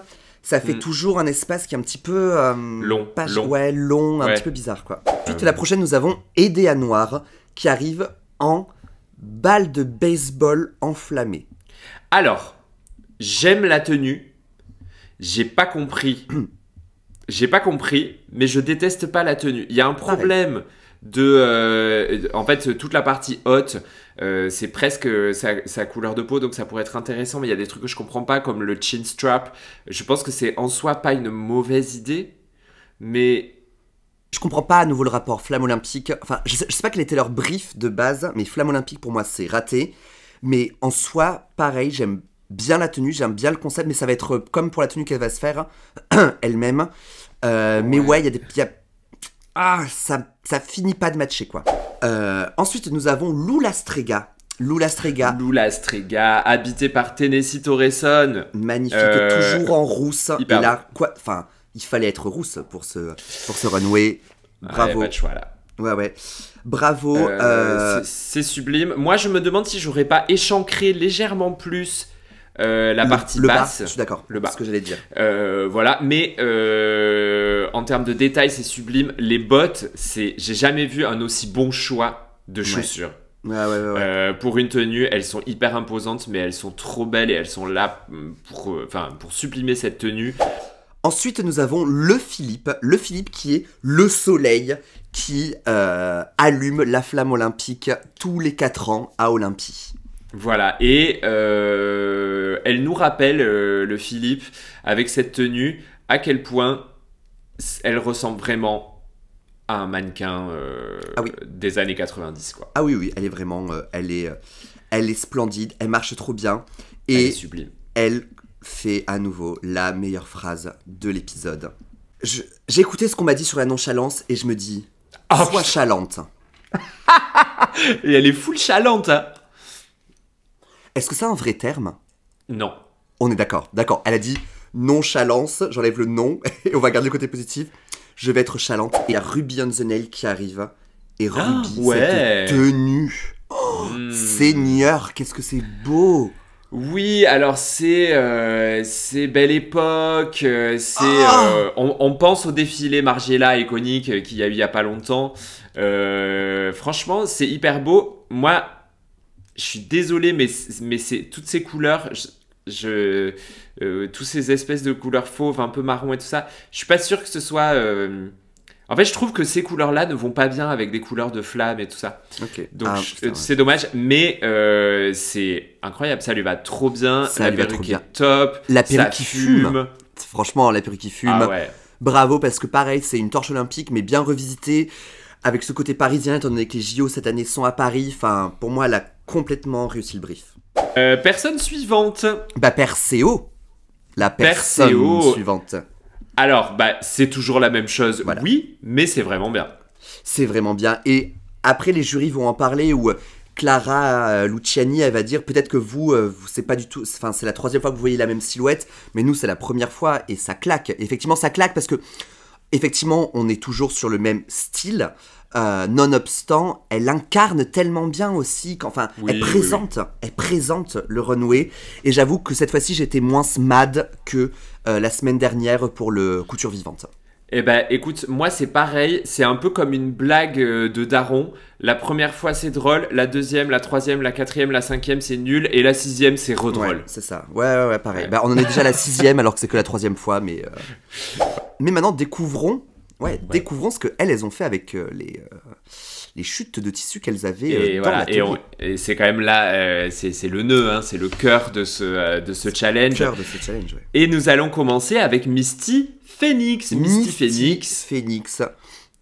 ça fait hmm. toujours un espace qui est un petit peu long, pas... long, long, un petit peu bizarre quoi. Ensuite, la prochaine, nous avons Aidé à Noir qui arrive en balle de baseball enflammée. Alors, j'aime la tenue. J'ai pas compris. J'ai pas compris, mais je déteste pas la tenue. Il y a un problème de. Euh, en fait, toute la partie haute, euh, c'est presque sa, couleur de peau, donc ça pourrait être intéressant, mais il y a des trucs que je comprends pas, comme le chin strap. Je pense que c'est en soi pas une mauvaise idée, mais je comprends pas à nouveau le rapport flamme olympique. Enfin, je sais, sais pas quel était leur brief de base, mais flamme olympique pour moi c'est raté. Mais en soi, pareil, j'aime bien la tenue, j'aime bien le concept, mais ça va être comme pour la tenue qu'elle va se faire elle-même. Euh, mais ouais, il y a des. Ah, ça, ça finit pas de matcher quoi. Euh, ensuite, nous avons Lula Strega. Lula Strega. Lula Strega, habité par Tennessee Torreson. Magnifique, euh, toujours en rousse. Et là, quoi. Enfin il fallait être rousse pour se pour se runway. Bravo. Ouais, de choix, là. Ouais, ouais. Bravo. Euh, euh, c'est sublime. Moi, je me demande si j'aurais pas échancré légèrement plus euh, la partie basse. je suis d'accord. Le bas. ce que j'allais dire. voilà. Mais en termes de détails, c'est sublime. Les bottes, c'est. J'ai jamais vu un aussi bon choix de chaussures. Ouais. ouais, ouais, pour une tenue, elles sont hyper imposantes, mais elles sont trop belles et elles sont là mm, pour, enfin, pour supprimer cette tenue. Ensuite, nous avons le Philippe, le Philippe qui est le soleil qui euh, allume la flamme olympique tous les 4 ans à Olympie. Voilà, et euh, elle nous rappelle, euh, le Philippe, avec cette tenue, à quel point elle ressemble vraiment à un mannequin ah des années 90. Quoi. Ah oui, oui, elle est vraiment, elle, est, elle est splendide, elle marche trop bien. Et sublime. Elle fait à nouveau la meilleure phrase de l'épisode. J'ai écouté ce qu'on m'a dit sur la nonchalance et je me dis, ah, sois chalante. et elle est full chalante. Hein. Est-ce que c'est un vrai terme Non. On est d'accord, d'accord. Elle a dit nonchalance, j'enlève le nom et on va garder le côté positif. Je vais être chalante. Et il y a Ruby on the Nail qui arrive. Et Ruby, ah, tenue. Hmm. Seigneur, qu'est-ce que c'est beau oui, alors c'est euh, c'est belle époque, euh, c'est ah euh, on, pense au défilé Margiela iconique euh, qu'il y a eu il y a pas longtemps. franchement, c'est hyper beau. Moi, je suis désolé, mais mais c'est toutes ces couleurs, je, je tous ces espèces de couleurs fauves, un peu marron et tout ça. Je suis pas sûr que ce soit en fait, je trouve que ces couleurs-là ne vont pas bien avec des couleurs de flammes et tout ça. Donc, ah, c'est dommage, mais euh, c'est incroyable. Ça lui va trop bien. Ça la lui va trop bien. top. La perruque qui fume. Franchement, la perruque qui fume. Ah Bravo, parce que pareil, c'est une torche olympique, mais bien revisitée. Avec ce côté parisien, étant donné que les JO cette année sont à Paris, enfin, pour moi, elle a complètement réussi le brief. Euh, personne suivante. Bah, Perseo. La personne suivante. Alors, bah, c'est toujours la même chose, oui, mais c'est vraiment bien. C'est vraiment bien. Et après, les jurys vont en parler ou euh, Clara euh, Luciani, elle va dire peut-être que vous, euh, vous c'est pas du tout, enfin c'est la troisième fois que vous voyez la même silhouette, mais nous c'est la première fois et ça claque. effectivement, ça claque parce que effectivement, on est toujours sur le même style non euh, nonobstant, elle incarne tellement bien aussi, qu'enfin, elle présente, présente le runway. Et j'avoue que cette fois-ci, j'étais moins mad que euh, la semaine dernière pour le Couture Vivante. Eh ben, écoute, moi c'est pareil, c'est un peu comme une blague euh, de Daron. La première fois c'est drôle, la deuxième, la troisième, la quatrième, la cinquième c'est nul, et la sixième c'est redrôle. c'est ça, ouais, ouais, ouais pareil. Bah, on en est déjà à la sixième alors que c'est que la troisième fois, mais. Mais maintenant découvrons Ouais, découvrons ce que elles, ont fait avec euh, les, euh, les chutes de tissus qu'elles avaient. et, euh, dans voilà, et, c'est quand même là, c'est le nœud, hein, c'est le cœur de ce, de ce challenge. de ce challenge, Et nous allons commencer avec Misty Phoenix. Misty, Phoenix. Phoenix.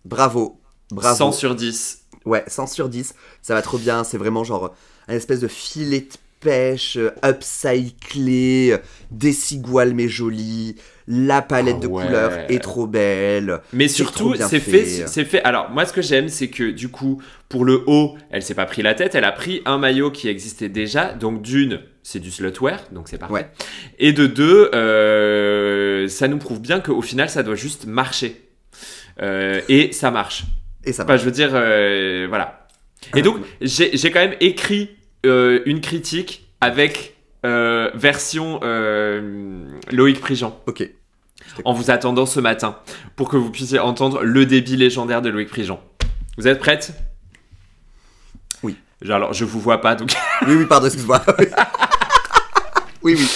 Bravo. Bravo. 100 sur 10. Ouais, 100 sur 10. Ça va trop bien. C'est vraiment genre un espèce de filet pêche, euh, upcyclée, euh, ciguales mais jolies, La palette ah de couleurs est trop belle. Mais surtout, c'est fait. C'est fait. Alors, moi, ce que j'aime, c'est que du coup, pour le haut, elle s'est pas pris la tête. Elle a pris un maillot qui existait déjà. Donc, d'une, c'est du slotware, donc c'est parfait. Et de deux, euh, ça nous prouve bien qu'au final, ça doit juste marcher. et ça marche. Et ça marche. je veux dire, voilà. Et ah. donc, j'ai quand même écrit euh, une critique avec euh, version euh, Loïc Prigent. Ok. En vous attendant ce matin, pour que vous puissiez entendre le débit légendaire de Loïc Prigent. Vous êtes prête Oui. Alors, je vous vois pas, donc. oui, oui, pardon, excuse-moi. oui, oui.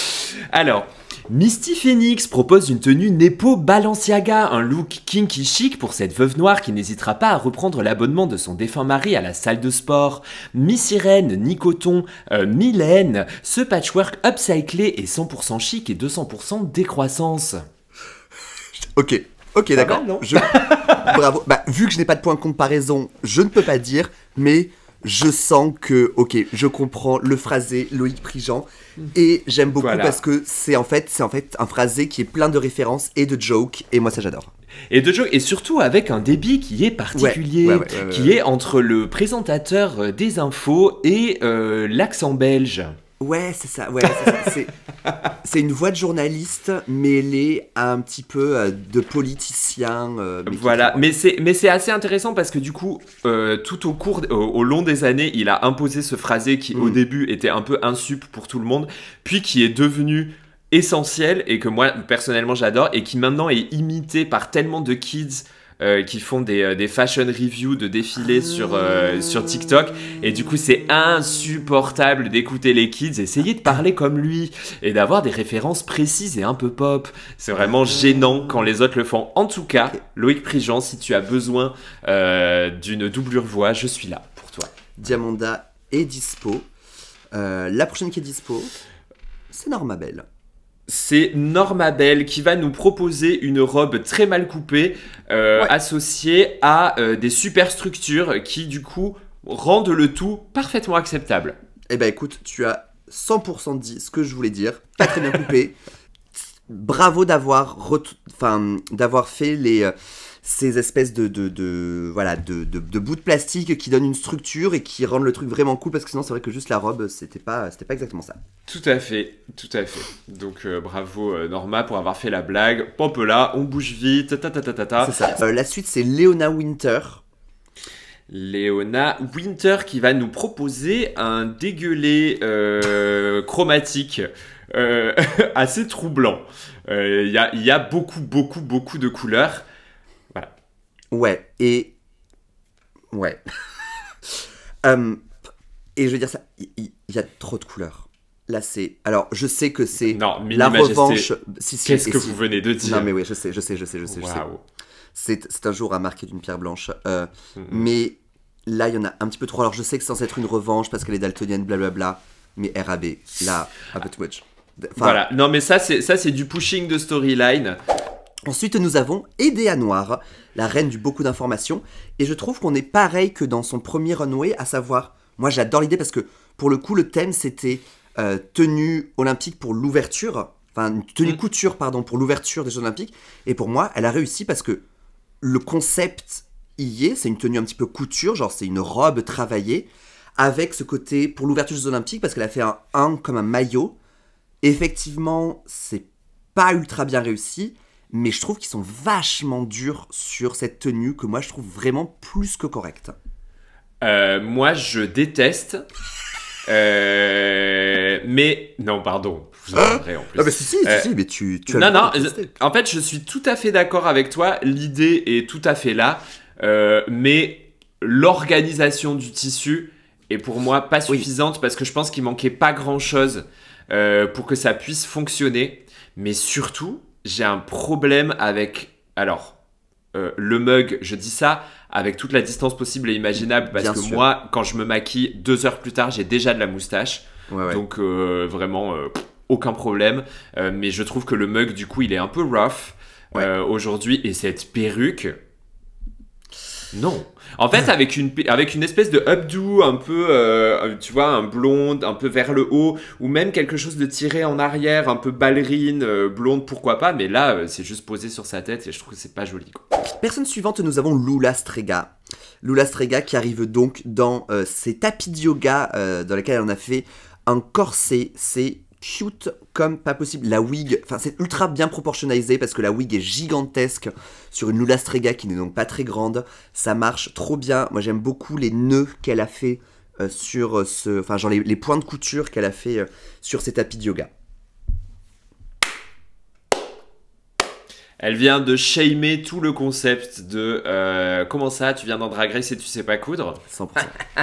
Alors, Misty Phoenix propose une tenue Nepo Balenciaga, un look kinky chic pour cette veuve noire qui n'hésitera pas à reprendre l'abonnement de son défunt mari à la salle de sport. Miss sirène Nicoton, euh, Mylène, ce patchwork upcyclé est 100% chic et 200% décroissance. Ok, ok d'accord. Bravo. Bah, vu que je n'ai pas de point de comparaison, je ne peux pas dire, mais je sens que, ok, je comprends le phrasé Loïc Prigent. Et j'aime beaucoup parce que c'est en, fait, en fait un phrasé qui est plein de références et de jokes. Et moi, ça, j'adore. Et de jokes, et surtout avec un débit qui est particulier, qui est entre le présentateur euh, des infos et euh, l'accent belge. Ouais, c'est ça, ouais, c'est c'est une voix de journaliste mêlée à un petit peu euh, de politicien. Euh, voilà, mais c'est, mais c'est assez intéressant parce que du coup, euh, tout au cours, au, long des années, il a imposé ce phrasé qui, au mm. début, était un peu insup pour tout le monde, puis qui est devenu essentiel et que moi personnellement j'adore et qui maintenant est imité par tellement de kids euh, qui font des, euh, des, fashion reviews de défilés sur, euh, sur TikTok. Et du coup, c'est insupportable d'écouter les kids. essayer de parler comme lui et d'avoir des références précises et un peu pop. C'est vraiment gênant quand les autres le font. En tout cas, Loïc Prigent, si tu as besoin d'une doublure voix, je suis là pour toi. Diamanda est dispo. la prochaine qui est dispo, c'est Norma Belle c'est Normabel qui va nous proposer une robe très mal coupée euh, associée à des euh, des superstructures qui du coup rendent le tout parfaitement acceptable. Eh ben écoute, tu as 100% dit ce que je voulais dire, pas très bien coupé. Bravo d'avoir d'avoir fait les euh, ces espèces de, de, voilà de, de, bouts de plastique qui donnent une structure et qui rendent le truc vraiment cool parce que sinon c'est vrai que juste la robe c'était pas c'était pas exactement ça. Tout à fait, tout à fait. Donc euh, bravo euh, Norma pour avoir fait la blague. là, on bouge vite, ta ta ta C'est ça. Euh, la suite c'est Léona Winter. Léona Winter qui va nous proposer un dégueulé chromatique assez troublant. Il y, y, a beaucoup, beaucoup, beaucoup de couleurs. Ouais, et. Ouais. Hum, et je veux dire ça, il y, a trop de couleurs. Là, c'est. Alors, je sais que c'est. Non, la revanche. Qu'est-ce que vous venez de dire Non, mais oui, je sais, je sais, je sais, je sais. C'est un jour à marquer d'une pierre blanche. Euh, mm-hmm. Mais là, il y en a un petit peu trop. Alors, je sais que c'est censé être une revanche parce qu'elle est daltonienne, blablabla. Mais RAB, là, un peu too voilà, non, mais ça, c'est du pushing de storyline. Ensuite, nous avons Edea Noir, la reine du beaucoup d'informations, et je trouve qu'on est pareil que dans son premier runway, à savoir, moi j'adore l'idée parce que pour le coup, le thème c'était euh, tenue olympique pour l'ouverture, enfin tenue mm. couture, pardon, pour l'ouverture des Jeux Olympiques, et pour moi, elle a réussi parce que le concept y est, c'est une tenue un petit peu couture, genre c'est une robe travaillée, avec ce côté pour l'ouverture des Jeux Olympiques parce qu'elle a fait un 1 comme un maillot. Effectivement, c'est pas ultra bien réussi mais je trouve qu'ils sont vachement durs sur cette tenue que moi je trouve vraiment plus que correcte. Euh, moi je déteste. Euh, mais non, pardon. Je vous en, hein en plus. Ah bah si si, euh, si, mais tu. tu non non. En fait, je suis tout à fait d'accord avec toi. L'idée est tout à fait là, mais l'organisation du tissu est pour moi pas suffisante parce que je pense qu'il manquait pas grand chose pour que ça puisse fonctionner. Mais surtout, j'ai un problème avec. Alors, euh, le mug, je dis ça avec toute la distance possible et imaginable parce que moi, quand je me maquille, deux heures plus tard, j'ai déjà de la moustache. Donc, euh, vraiment, euh, aucun problème. mais je trouve que le mug, du coup, il est un peu rough aujourd'hui et cette perruque. Non. En fait, ah. avec une, avec une espèce de updo un peu, euh, tu vois, un blonde, un peu vers le haut, ou même quelque chose de tiré en arrière, un peu ballerine, euh, blonde, pourquoi pas, mais là, euh, c'est juste posé sur sa tête et je trouve que c'est pas joli. Quoi. Personne suivante, nous avons Lula Strega. Lula Strega qui arrive donc dans ses tapis de yoga dans lesquels on a fait un corset. C'est cute comme pas possible. La wig, enfin c'est ultra bien proportionnalisé parce que la wig est gigantesque sur une Lula Strega qui n'est donc pas très grande. Ça marche trop bien. Moi j'aime beaucoup les nœuds qu'elle a fait euh, sur euh, ce, enfin genre les, points de couture qu'elle a fait euh, sur ses tapis de yoga. Elle vient de shamer tout le concept de comment ça, tu viens d'en et tu sais pas coudre 100%.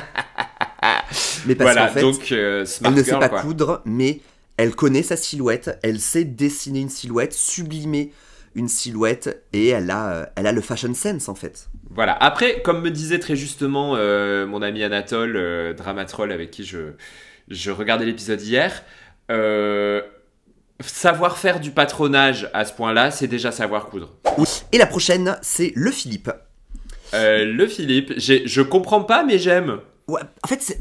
mais parce voilà, qu'en donc, elle ne sait pas coudre, mais elle connaît sa silhouette, elle sait dessiner une silhouette, sublimer une silhouette et elle a, euh, elle a le fashion sense en fait. Voilà. Après, comme me disait très justement euh, mon ami Anatole, Dramatrol euh, dramatroll avec qui je, je regardais l'épisode hier, savoir faire du patronage à ce point-là, c'est déjà savoir coudre. Et la prochaine, c'est le Philippe. le Philippe, je comprends pas, mais j'aime. Ouais, en fait, c'est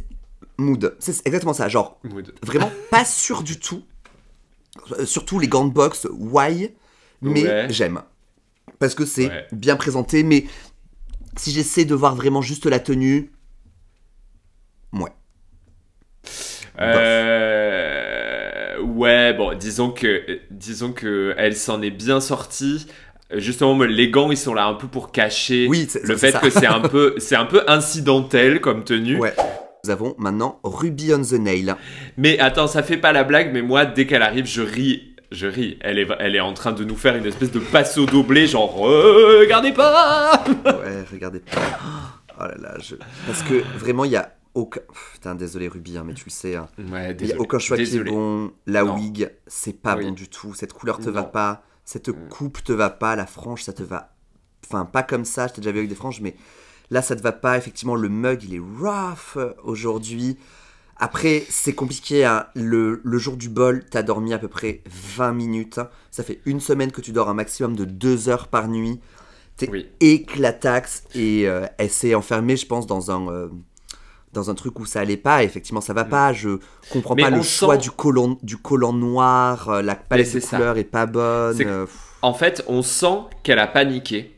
mood. C'est exactement ça, genre vraiment pas sûr du tout. Euh, surtout les gants box, why, mais j'aime. Parce que c'est bien présenté, mais si j'essaie de voir vraiment juste la tenue, ouais. Euh, ouais, bon, disons que, disons que elle s'en est bien sortie justement les gants ils sont là un peu pour cacher oui, le fait que c'est un peu c'est un peu incidentel comme tenue ouais. Nous avons maintenant Ruby on the Nail. Mais attends, ça fait pas la blague, mais moi, dès qu'elle arrive, je ris je ris. Elle est, elle est en train de nous faire une espèce de passo doublé, genre regardez pas. ouais, regardez pas. Oh là là, parce que vraiment il y a aucun. Putain, désolé Ruby, hein, mais tu le sais. Hein. il y a aucun choix qui est bon. La wig, c'est pas bon du tout. Cette couleur te va pas. Cette mm. coupe te va pas. La frange, ça te va. Enfin, pas comme ça. Je t'ai déjà vu avec des franges, mais Là, ça ne va pas. Effectivement, le mug, il est rough euh, aujourd'hui. Après, c'est compliqué. Hein. Le, le, jour du bol, tu as dormi à peu près 20 minutes. Ça fait une semaine que tu dors un maximum de 2 heures par nuit. Tu oui. éclataxe et euh, elle s'est enfermée, je pense, dans un, euh, dans un truc où ça allait pas. effectivement, ça va mm. pas. Je comprends pas le choix du, collant, du noir. la palette de couleurs est pas bonne. En fait, on sent qu'elle a paniqué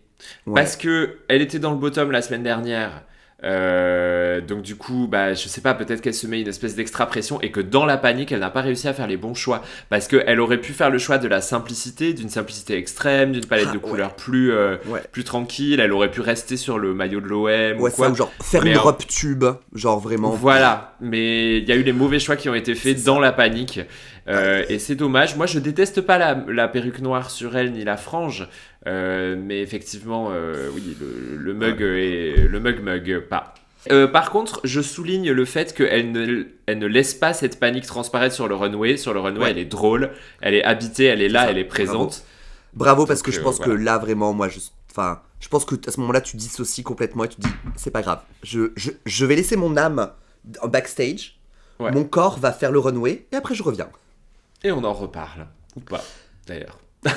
parce que elle était dans le bottom la semaine dernière. Euh, donc du coup, bah, je sais pas, peut-être qu'elle se met une espèce d'extra pression et que dans la panique, elle n'a pas réussi à faire les bons choix parce qu'elle aurait pu faire le choix de la simplicité, d'une simplicité extrême, d'une palette ah, de couleurs plus euh, plus tranquille. Elle aurait pu rester sur le maillot de l'OM ou quoi. genre faire une robe tube, genre vraiment. Voilà, mais il y a eu les mauvais choix qui ont été faits dans la panique euh, et c'est dommage. Moi, je déteste pas la, perruque noire sur elle ni la frange. Euh, mais effectivement, euh, oui, le, mug le mug mug pas. par contre, je souligne le fait qu'elle ne, elle ne laisse pas cette panique transparaître sur le runway. Sur le runway, elle est drôle, elle est habitée, elle est là, elle est présente. Bravo, parce que je pense que là, vraiment, moi, je, enfin, je pense que à ce moment-là, tu dissocies complètement et tu dis, c'est pas grave, je, vais laisser mon âme en backstage, mon corps va faire le runway et après je reviens et on en reparle. Ou pas, d'ailleurs.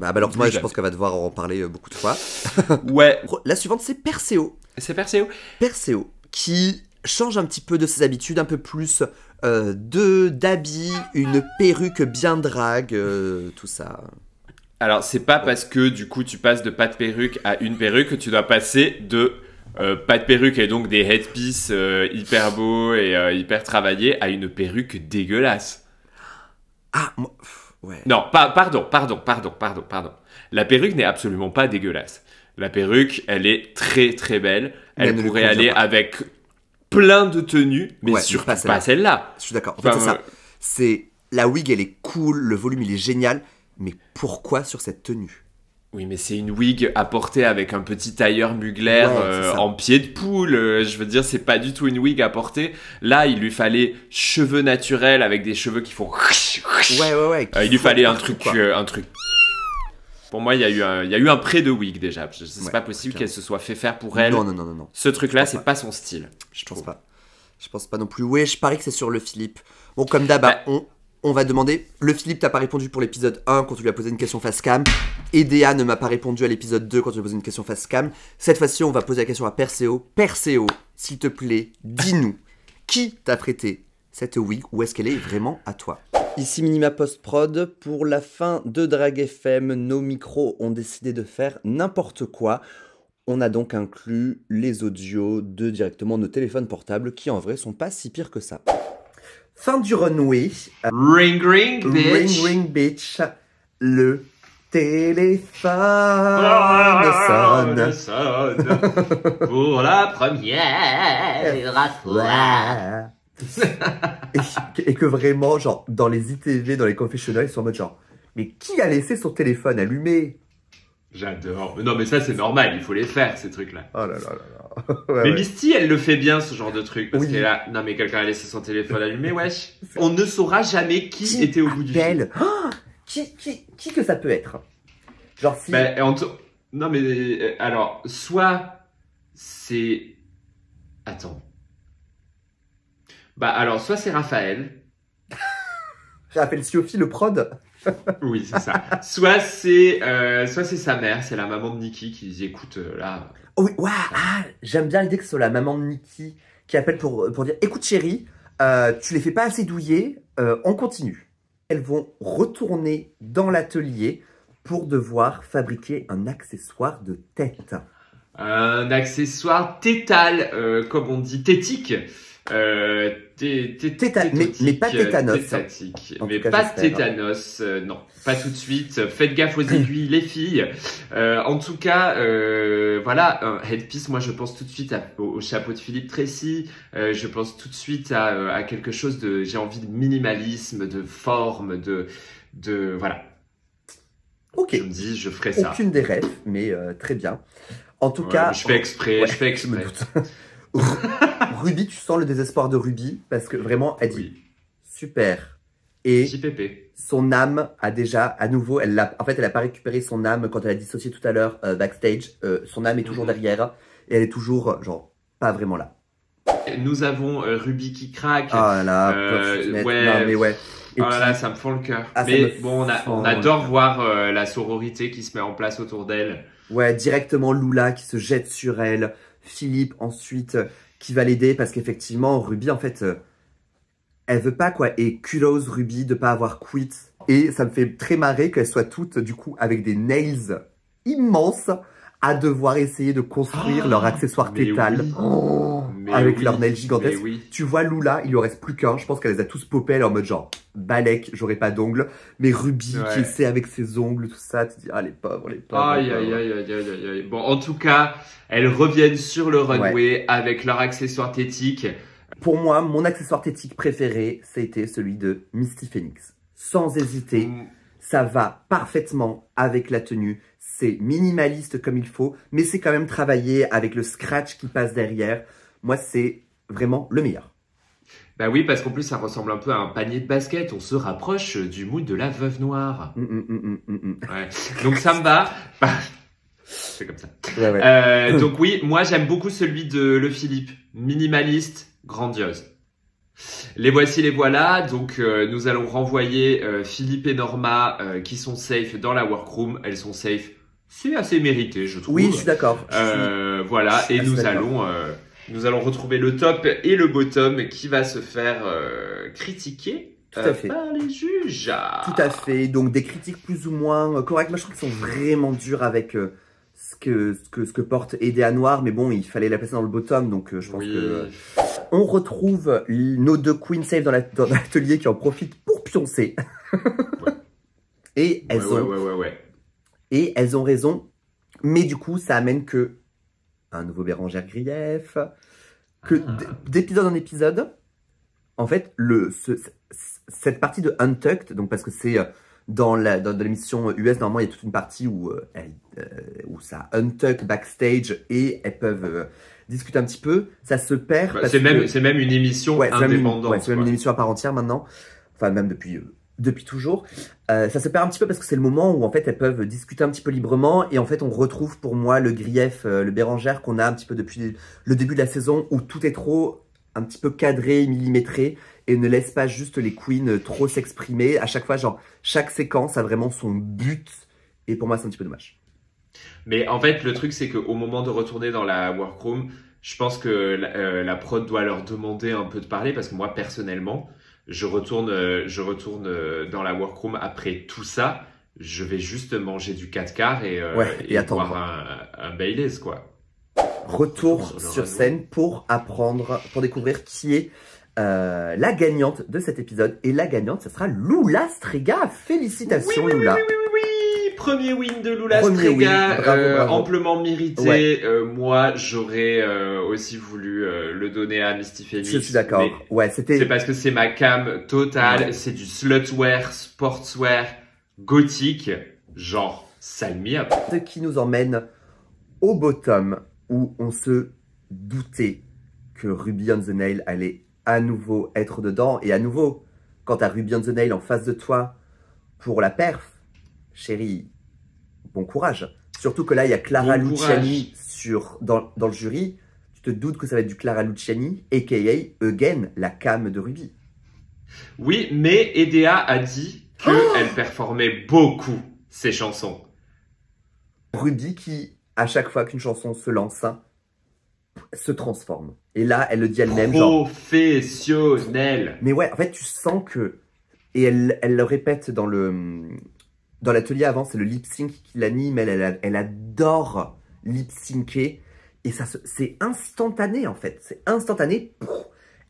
Bah, bah, alors moi, je pense qu'elle va devoir en parler euh, beaucoup de fois. ouais. La suivante, c'est Perseo. C'est Perseo Perseo, qui change un petit peu de ses habitudes, un peu plus euh, de d'habits, une perruque bien drague, euh, tout ça. Alors, c'est pas parce que du coup tu passes de pas de perruque à une perruque que tu dois passer de pas de perruque et donc des headpieces hyper beaux et hyper travaillés à une perruque dégueulasse. Ah, ouais. Non, pardon, pardon, pardon, pardon, pardon. La perruque n'est absolument pas dégueulasse. La perruque, elle est très très belle. Elle pourrait aller avec plein de tenues, mais pas celle-là. Je suis d'accord. En fait, c'est ça. Euh, c'est la wig, elle est cool, le volume, il est génial. Mais pourquoi sur cette tenue oui, mais c'est une wig apportée avec un petit tailleur Mugler euh, en pied de poule. Euh, je veux dire, c'est pas du tout une wig à apportée. Là, il lui fallait cheveux naturels avec des cheveux qui font. Ouais, ouais, ouais. Euh, il lui fallait un truc, un truc. Pour moi, il y a eu un, il y a eu un prêt de wig déjà. C'est pas possible qu'elle se soit fait faire pour elle. Non, non, non, non. non. Ce truc-là, c'est pas. son style. Je, pense pas. Je pense pas non plus. Oui, je parie que c'est sur le Philippe. Bon, comme d'hab, bah, on on va demander Le Philippe, t'a pas répondu pour l'épisode 1 quand tu lui as posé une question face cam. Edea ne m'a pas répondu à l'épisode 2 quand tu lui as posé une question face cam. Cette fois-ci, on va poser la question à Perseo. Perseo, s'il te plaît, dis-nous qui t'a prêté cette wig ou est-ce qu'elle est vraiment à toi Ici Minima Post Prod, pour la fin de Drag FM, nos micros ont décidé de faire n'importe quoi. On a donc inclus les audios de directement nos téléphones portables qui en vrai sont pas si pires que ça. Fin du runway. Ring ring bitch. Ring ring bitch. Le ah, téléphone sonne. pour la première fois. et, que vraiment, genre, dans les ITV, dans les confessionnels, ils sont en mode genre, mais qui a laissé son téléphone allumé J'adore. Non, mais ça, c'est normal, il faut les faire, ces trucs-là. Oh là là là mais Misty, elle le fait bien ce genre de truc parce qu'elle a. Non mais quelqu'un a laissé son téléphone allumé, wesh. On ne saura jamais qui, était au bout du fil. Oh qui, qui que ça peut être Genre si. Ben, non mais euh, alors, soit c'est. Attends. Bah alors, soit c'est Raphaël. J'appelle Sophie le prod. oui, c'est ça. Soit c'est, euh, soit c'est sa mère, c'est la maman de Nikki qui écoute, euh, là, Oh oui, ah, j'aime bien l'idée que ce la maman de Niki qui appelle pour, euh, pour dire Écoute, chérie, euh, tu les fais pas assez douiller, euh, on continue. Elles vont retourner dans l'atelier pour devoir fabriquer un accessoire de tête. Un accessoire tétal, comme on dit, tétique. Euh, mais, pas euh, tétanos. Hein. Mais pas tétanos, euh, non. Pas tout de suite. Faites gaffe aux aiguilles, les filles. Euh, en tout cas, voilà, un headpiece, moi je pense tout de suite au, chapeau de Philippe Tracy. je pense tout de suite à, quelque chose de, j'ai envie de minimalisme, de forme, de, de, voilà. Ok. Je me dis, je ferai Aucune ça. Aucune des rêves, mais très bien. En tout cas. Je fais exprès, Ruby, tu sens le désespoir de Ruby parce que vraiment, elle dit super. Et son âme a déjà, à nouveau, elle l'a. en fait, elle n'a pas récupéré son âme quand elle a dissocié tout à l'heure euh, backstage. Euh, son âme est toujours mhm. derrière et elle est toujours, euh, genre, pas vraiment là. Nous avons Ruby qui craque. Ah là, ouais. ouais. oh là là, ça me fend le cœur. Ah, mais bon, on, adore voir la sororité qui se met en place autour d'elle. Ouais, directement Lula qui se jette sur elle, Philippe ensuite qui va l'aider parce qu'effectivement, Ruby, en fait, euh, elle veut pas, quoi. Et culose Ruby, de pas avoir quit. Et ça me fait très marrer qu'elle soit toute, du coup, avec des nails immenses à devoir essayer de construire leur ah, accessoire tétal oh, avec leur leurs nails gigantesques. Tu vois Lula, il lui reste plus qu'un. Je pense qu'elle les a tous popés en mode genre Balek, j'aurais pas d'ongles. Mais Ruby qui essaie avec ses ongles, tout ça. Tu dis ah les pauvres, les pauvres. Aïe, aïe, aïe, aïe, aïe, Bon, en tout cas, elles reviennent sur le runway avec leur accessoire tétique. Pour moi, mon accessoire tétique préféré, c'était celui de Misty Phoenix. Sans hésiter, ça va parfaitement avec la tenue c'est minimaliste comme il faut, mais c'est quand même travaillé avec le scratch qui passe derrière. Moi, c'est vraiment le meilleur. Ben oui, parce qu'en plus, ça ressemble un peu à un panier de basket. On se rapproche du mood de la veuve noire. Mm, mm, mm, donc ça me va. Bah, c'est comme ça. Euh, donc oui, moi j'aime beaucoup celui de Le Philippe. Minimaliste, grandiose. Les voici, les voilà. Donc, euh, nous allons renvoyer euh, Philippe et Norma qui sont safe dans la workroom. Elles sont safe c'est assez mérité, je trouve. Oui, je suis d'accord. Euh, voilà, et nous allons, euh, nous allons retrouver le top et le bottom qui va se faire euh, critiquer. Tout à fait. Par les juges. Tout à fait. Donc des critiques plus ou moins correctes. Moi, je trouve qu'ils sont vraiment durs avec ce que, ce que, ce que porte Edea Noir, mais bon, il fallait la placer dans le bottom, donc je pense que... on retrouve nos deux Queen Save dans l'atelier qui en profitent pour pioncer. Et elles ouais, ouais, ouais, et elles ont raison. Mais du coup, ça amène que un nouveau Bérangère Grief, que ah. d'épisode en épisode, en fait, le, cette partie de Untucked, donc parce que c'est euh, dans l'émission US, normalement, il y a toute une partie où, euh, euh, où ça untuck backstage et elles peuvent discuter un petit peu. Ça se perd. c'est même, même, une émission indépendante. c'est même une émission à part entière maintenant. Enfin, même depuis depuis toujours. Euh, ça se perd un petit peu parce que c'est le moment où en fait elles peuvent discuter un petit peu librement et en fait on retrouve pour moi le grief, euh, le Bérangère qu'on a un petit peu depuis le début de la saison où tout est trop un petit peu cadré, millimétré et ne laisse pas juste les queens trop s'exprimer. À chaque fois, genre, chaque séquence a vraiment son but et pour moi c'est un petit peu dommage. Mais en fait le truc c'est qu'au moment de retourner dans la workroom, je pense que la euh, prod doit leur demander un peu de parler parce que moi personnellement, je retourne, euh, je retourne euh, dans la workroom après tout ça. Je vais juste manger du 4 quarts et, euh, boire un, un Baileys, quoi. Retour sur, scène pour apprendre, pour découvrir qui est euh, la gagnante de cet épisode. Et la gagnante, ce sera Lula Striga. Félicitations, Loula. Lula premier win de Lula Striga, euh, amplement mérité. Euh, moi, j'aurais euh, aussi voulu le donner à Misty Phoenix. Je suis d'accord. Ouais, c'était. C'est parce que c'est ma cam totale. C'est du slutwear, sportswear, gothique, genre Salmi. Ce qui nous emmène au bottom où on se doutait que Ruby on the Nail allait à nouveau être dedans. Et à nouveau, quand t'as Ruby on the Nail en face de toi pour la perf, chérie, courage. Surtout que là, il y a Clara Luciani sur, dans, le jury. Tu te doutes que ça va être du Clara Luciani, a.k.a. Again, la cam de Ruby. Oui, mais Edea a dit qu'elle ah performait beaucoup ses chansons. Ruby qui, à chaque fois qu'une chanson se lance, se transforme. Et là, elle le dit elle-même. Professionnelle. mais ouais, en fait, tu sens que... Et elle, elle le répète dans le dans l'atelier avant, c'est le lip sync qui l'anime. Elle, elle, adore lip syncer. Et ça, c'est instantané, en fait. C'est instantané.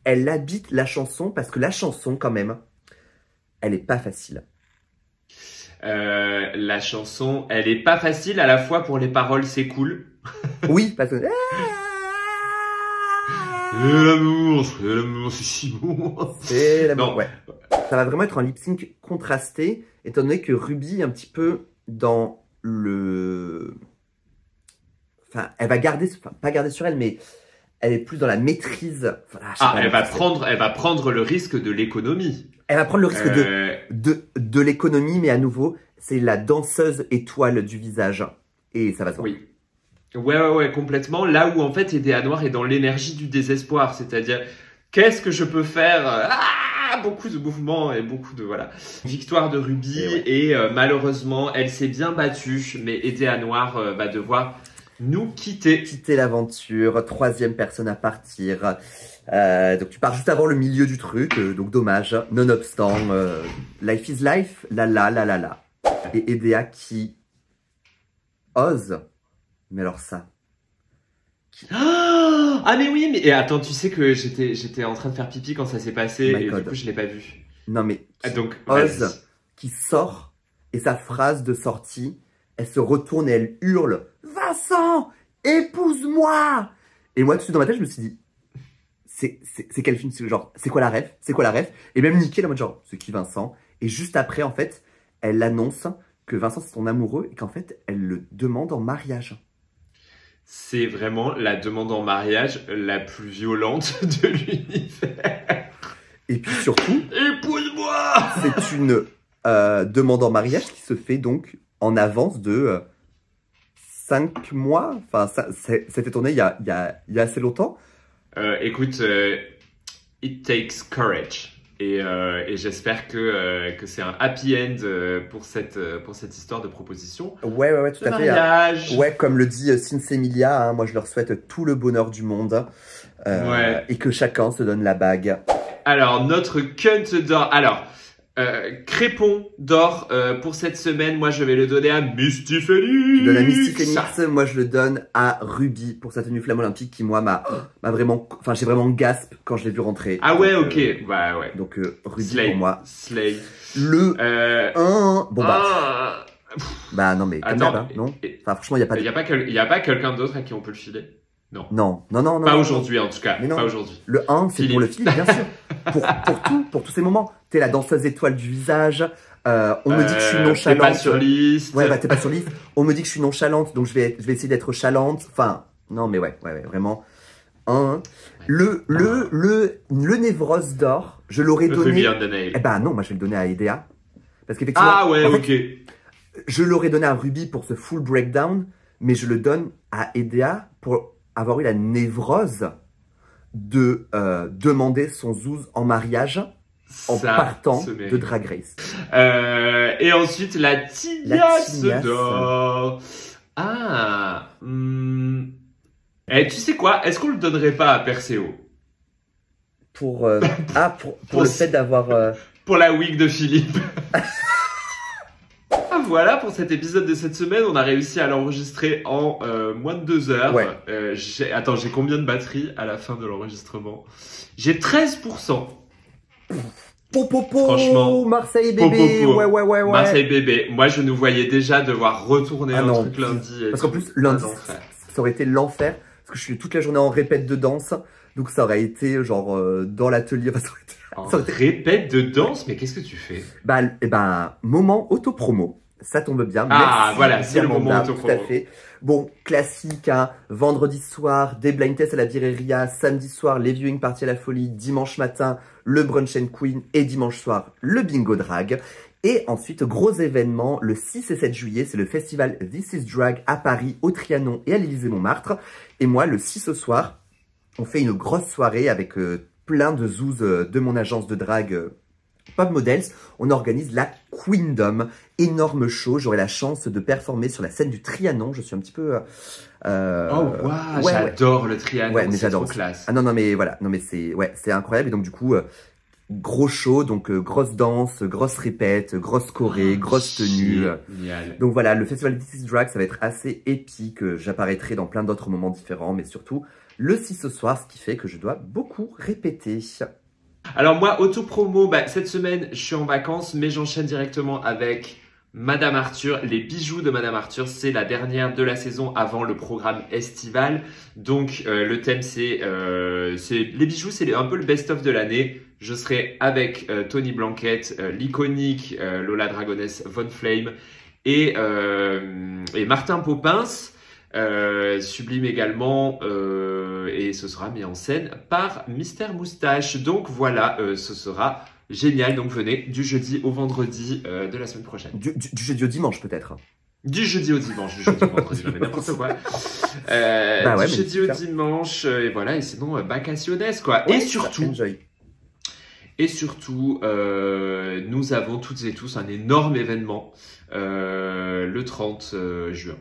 elle habite la chanson parce que la chanson, quand même, elle n'est pas facile. Euh, la chanson, elle n'est pas facile à la fois pour les paroles, c'est cool. oui, parce que. Ah! L'amour, l'amour, c'est si bon. C'est l'amour, Ça va vraiment être un lip sync contrasté étant donné que Ruby est un petit peu dans le... Enfin, elle va garder, pas garder sur elle, mais elle est plus dans la maîtrise. ah, elle va, prendre, elle va prendre le risque de l'économie. Elle va prendre le risque de, euh. de, de l'économie, mais à nouveau, c'est la danseuse étoile du visage. Et ça va se voir. Oui. Ouais, ouais, complètement. Là où en fait, à Noir est dans l'énergie du désespoir, c'est-à-dire Qu'est-ce que je peux faire euh, ah, Beaucoup de mouvements et beaucoup de voilà. Victoire de Ruby eh et, euh, malheureusement, elle s'est bien battue, mais Edea Noir euh, va devoir nous quitter. Quitter l'aventure, troisième personne à partir. donc tu pars juste avant le milieu du truc, donc dommage. Nonobstant, life is life, la la la la la. Et Edea qui ose, mais alors ça, ah mais oui, mais et attends, tu sais que j'étais j'étais en train de faire pipi quand ça s'est passé et du coup je l'ai pas vu. Non mais ah, donc Oz qui sort et sa phrase de sortie, elle se retourne et elle hurle Vincent, épouse-moi Et moi tout de suite dans ma tête je me suis dit c'est quel film c'est genre c'est quoi la rêve c'est quoi la rêve ?» et même Nicky la mode genre c'est qui Vincent et juste après en fait elle annonce que Vincent c'est son amoureux et qu'en fait elle le demande en mariage c'est vraiment la demande en mariage la plus violente de l'univers. Et puis surtout, épouse-moi C'est une euh, demande en mariage qui se fait donc en avance de 5 euh, mois. Enfin, ça, c'était tourné il y, a, y a assez longtemps. Euh, écoute, it takes courage. Et, euh, et j'espère que, euh, que c'est un happy end euh, pour cette, euh, pour cette histoire de proposition. Ouais, ouais, ouais tout de à hein. mariage. fait. Ouais, comme le dit Sins Emilia, hein, moi je leur souhaite tout le bonheur du monde. Ouais. Et que chacun se donne la bague. Alors, notre cunt d'or. Alors, euh, crépon d'or euh, pour cette semaine. Moi, je vais le donner à Misty De la donne à Misty Moi, je le donne à Ruby pour sa tenue flamme olympique qui, moi, m'a, vraiment, enfin, j'ai vraiment gasp quand je l'ai vu rentrer. Ah ouais, ok. Euh, bah ouais. Donc, Ruby pour moi. Slay. Le un... Bon, bah. Bah non, mais Attends, hein, non Enfin, franchement, il n'y a pas Il n'y a pas, y a pas quelqu'un d'autre à qui on peut le filer non. Non, non, non. Pas aujourd'hui, en tout cas. Mais non. Pas aujourd'hui. Le 1, c'est pour le film, bien sûr. pour, pour tout, pour tous ces moments t'es la danseuse étoile du visage. Euh, on me dit que je suis euh, nonchalante. T'es pas sur liste. Ouais, bah, t'es pas sur liste. On me dit que je suis non-chalante, donc je vais, je vais essayer d'être chalante. Enfin, non, mais ouais, ouais, ouais vraiment. Le, le, ah. le, le névrose d'or, je l'aurais donné. Eh ben bah, non, moi je vais le donner à Edea. Parce qu'effectivement. Ah ouais, ok. Je l'aurais donné à Ruby pour ce full breakdown, mais je le donne à Edea pour avoir eu la névrose de euh, demander son Zouz en mariage en partant de Drag Race. Euh, et ensuite, la tignasse, d'or. Ah. Hmm. Eh, tu sais quoi Est-ce qu'on le donnerait pas à Perseo Pour euh, ah pour, le fait d'avoir euh, pour la wig de Philippe. Ah, voilà pour cet épisode de cette semaine. On a réussi à l'enregistrer en moins de deux heures. attends, j'ai combien de batterie à la fin de l'enregistrement J'ai 13%. Po, Franchement, Marseille bébé, ouais, Marseille bébé. Moi, je nous voyais déjà devoir retourner ah un truc lundi. parce qu'en plus, lundi, ah, ça aurait été l'enfer. Parce que je suis toute la journée en répète de danse. Donc, ça aurait été genre euh, dans l'atelier. Ça aurait été... répète de danse Mais qu'est-ce que tu fais Bah, et eh ben, moment auto-promo ça tombe bien. Ah, voilà, c'est le moment Tout à fait. Bon, classique, hein, vendredi soir, des blind tests à la Vireria, samedi soir, les viewing parties à la folie, dimanche matin, le brunch and queen, et dimanche soir, le bingo drag. Et ensuite, gros événement, le 6 et 7 juillet, c'est le festival This is Drag à Paris, au Trianon et à l'Élysée-Montmartre. Et moi, le 6 au soir, on fait une grosse soirée avec euh, plein de zouzes euh, de mon agence de drag. Euh, Pop Models, on organise la Queendom. Énorme show, j'aurai la chance de performer sur la scène du Trianon. Je suis un petit peu... Euh, euh oh, ouais, j'adore le Trianon, c'est trop classe. Ah non, non, mais voilà, non, mais c'est ouais, incroyable. Et donc, du coup, euh, gros show, donc euh, grosse danse, grosse répète, grosse choré, ah, grosse tenue. Donc voilà, le festival This is Drag, ça va être assez épique. J'apparaîtrai dans plein d'autres moments différents, mais surtout le 6 ce soir, ce qui fait que je dois beaucoup répéter. Alors moi, auto-promo, bah, cette semaine, je suis en vacances, mais j'enchaîne directement avec Madame Arthur, les bijoux de Madame Arthur, c'est la dernière de la saison avant le programme estival. Donc euh, le thème euh, c'est les bijoux, c'est un peu le best-of de l'année. Je serai avec euh, Tony Blanquette, l'iconique Lola Dragoness, Von Flame et, et Martin Popins. Euh, sublime également euh, et ce sera mis en scène par Mister Moustache. Donc voilà, euh, ce sera génial. Donc venez du jeudi au vendredi de la semaine prochaine. Du, jeudi au dimanche peut-être. Du jeudi au dimanche, du jeudi au vendredi, n'importe quoi. Bah du jeudi au dimanche, et voilà, et sinon, vacationnes, quoi. et surtout, Et surtout, nous avons toutes et tous un énorme événement le 30 juin.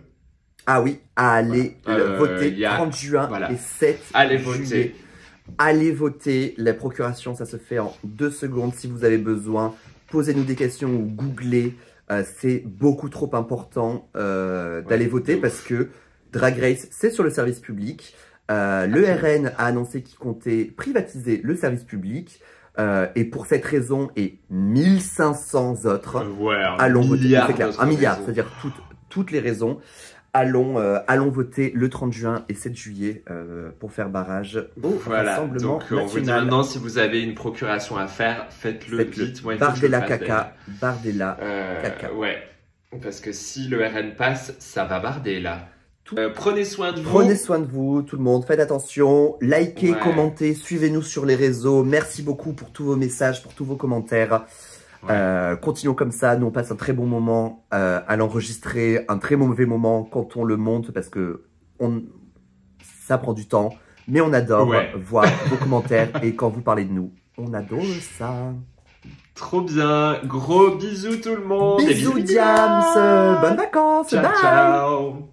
Ah oui, allez aller euh, voter. 30 juin et 7 allez Voter. Allez voter. La procuration, ça se fait en deux secondes si vous avez besoin. Posez-nous des questions ou googlez. Euh, c'est beaucoup trop important euh, d'aller voter parce que Drag Race, c'est sur le service public. le RN a annoncé qu'il comptait privatiser le service public. et pour cette raison et 1500 autres, allons voter. un milliard, c'est-à-dire toutes les raisons. Allons, euh, allons voter le 30 juin et 7 juillet euh, pour faire barrage au voilà. Rassemblement Donc, euh, maintenant, si vous avez une procuration à faire, faites-le vite. Moi, la caca, bardez la caca. Ouais, parce que si le RN passe, ça va barder là. prenez soin de vous. Prenez soin de vous, tout le monde. Faites attention. Likez, commentez, suivez-nous sur les réseaux. Merci beaucoup pour tous vos messages, pour tous vos commentaires. Euh, continuons comme ça, nous on passe un très bon moment euh, à l'enregistrer, un très mauvais moment quand on le monte parce que ça prend du temps, mais on adore voir vos commentaires et quand vous parlez de nous, on adore ça. Trop bien, gros bisous tout le monde. Bisous, bisous Diams, bonnes vacances, Ciao.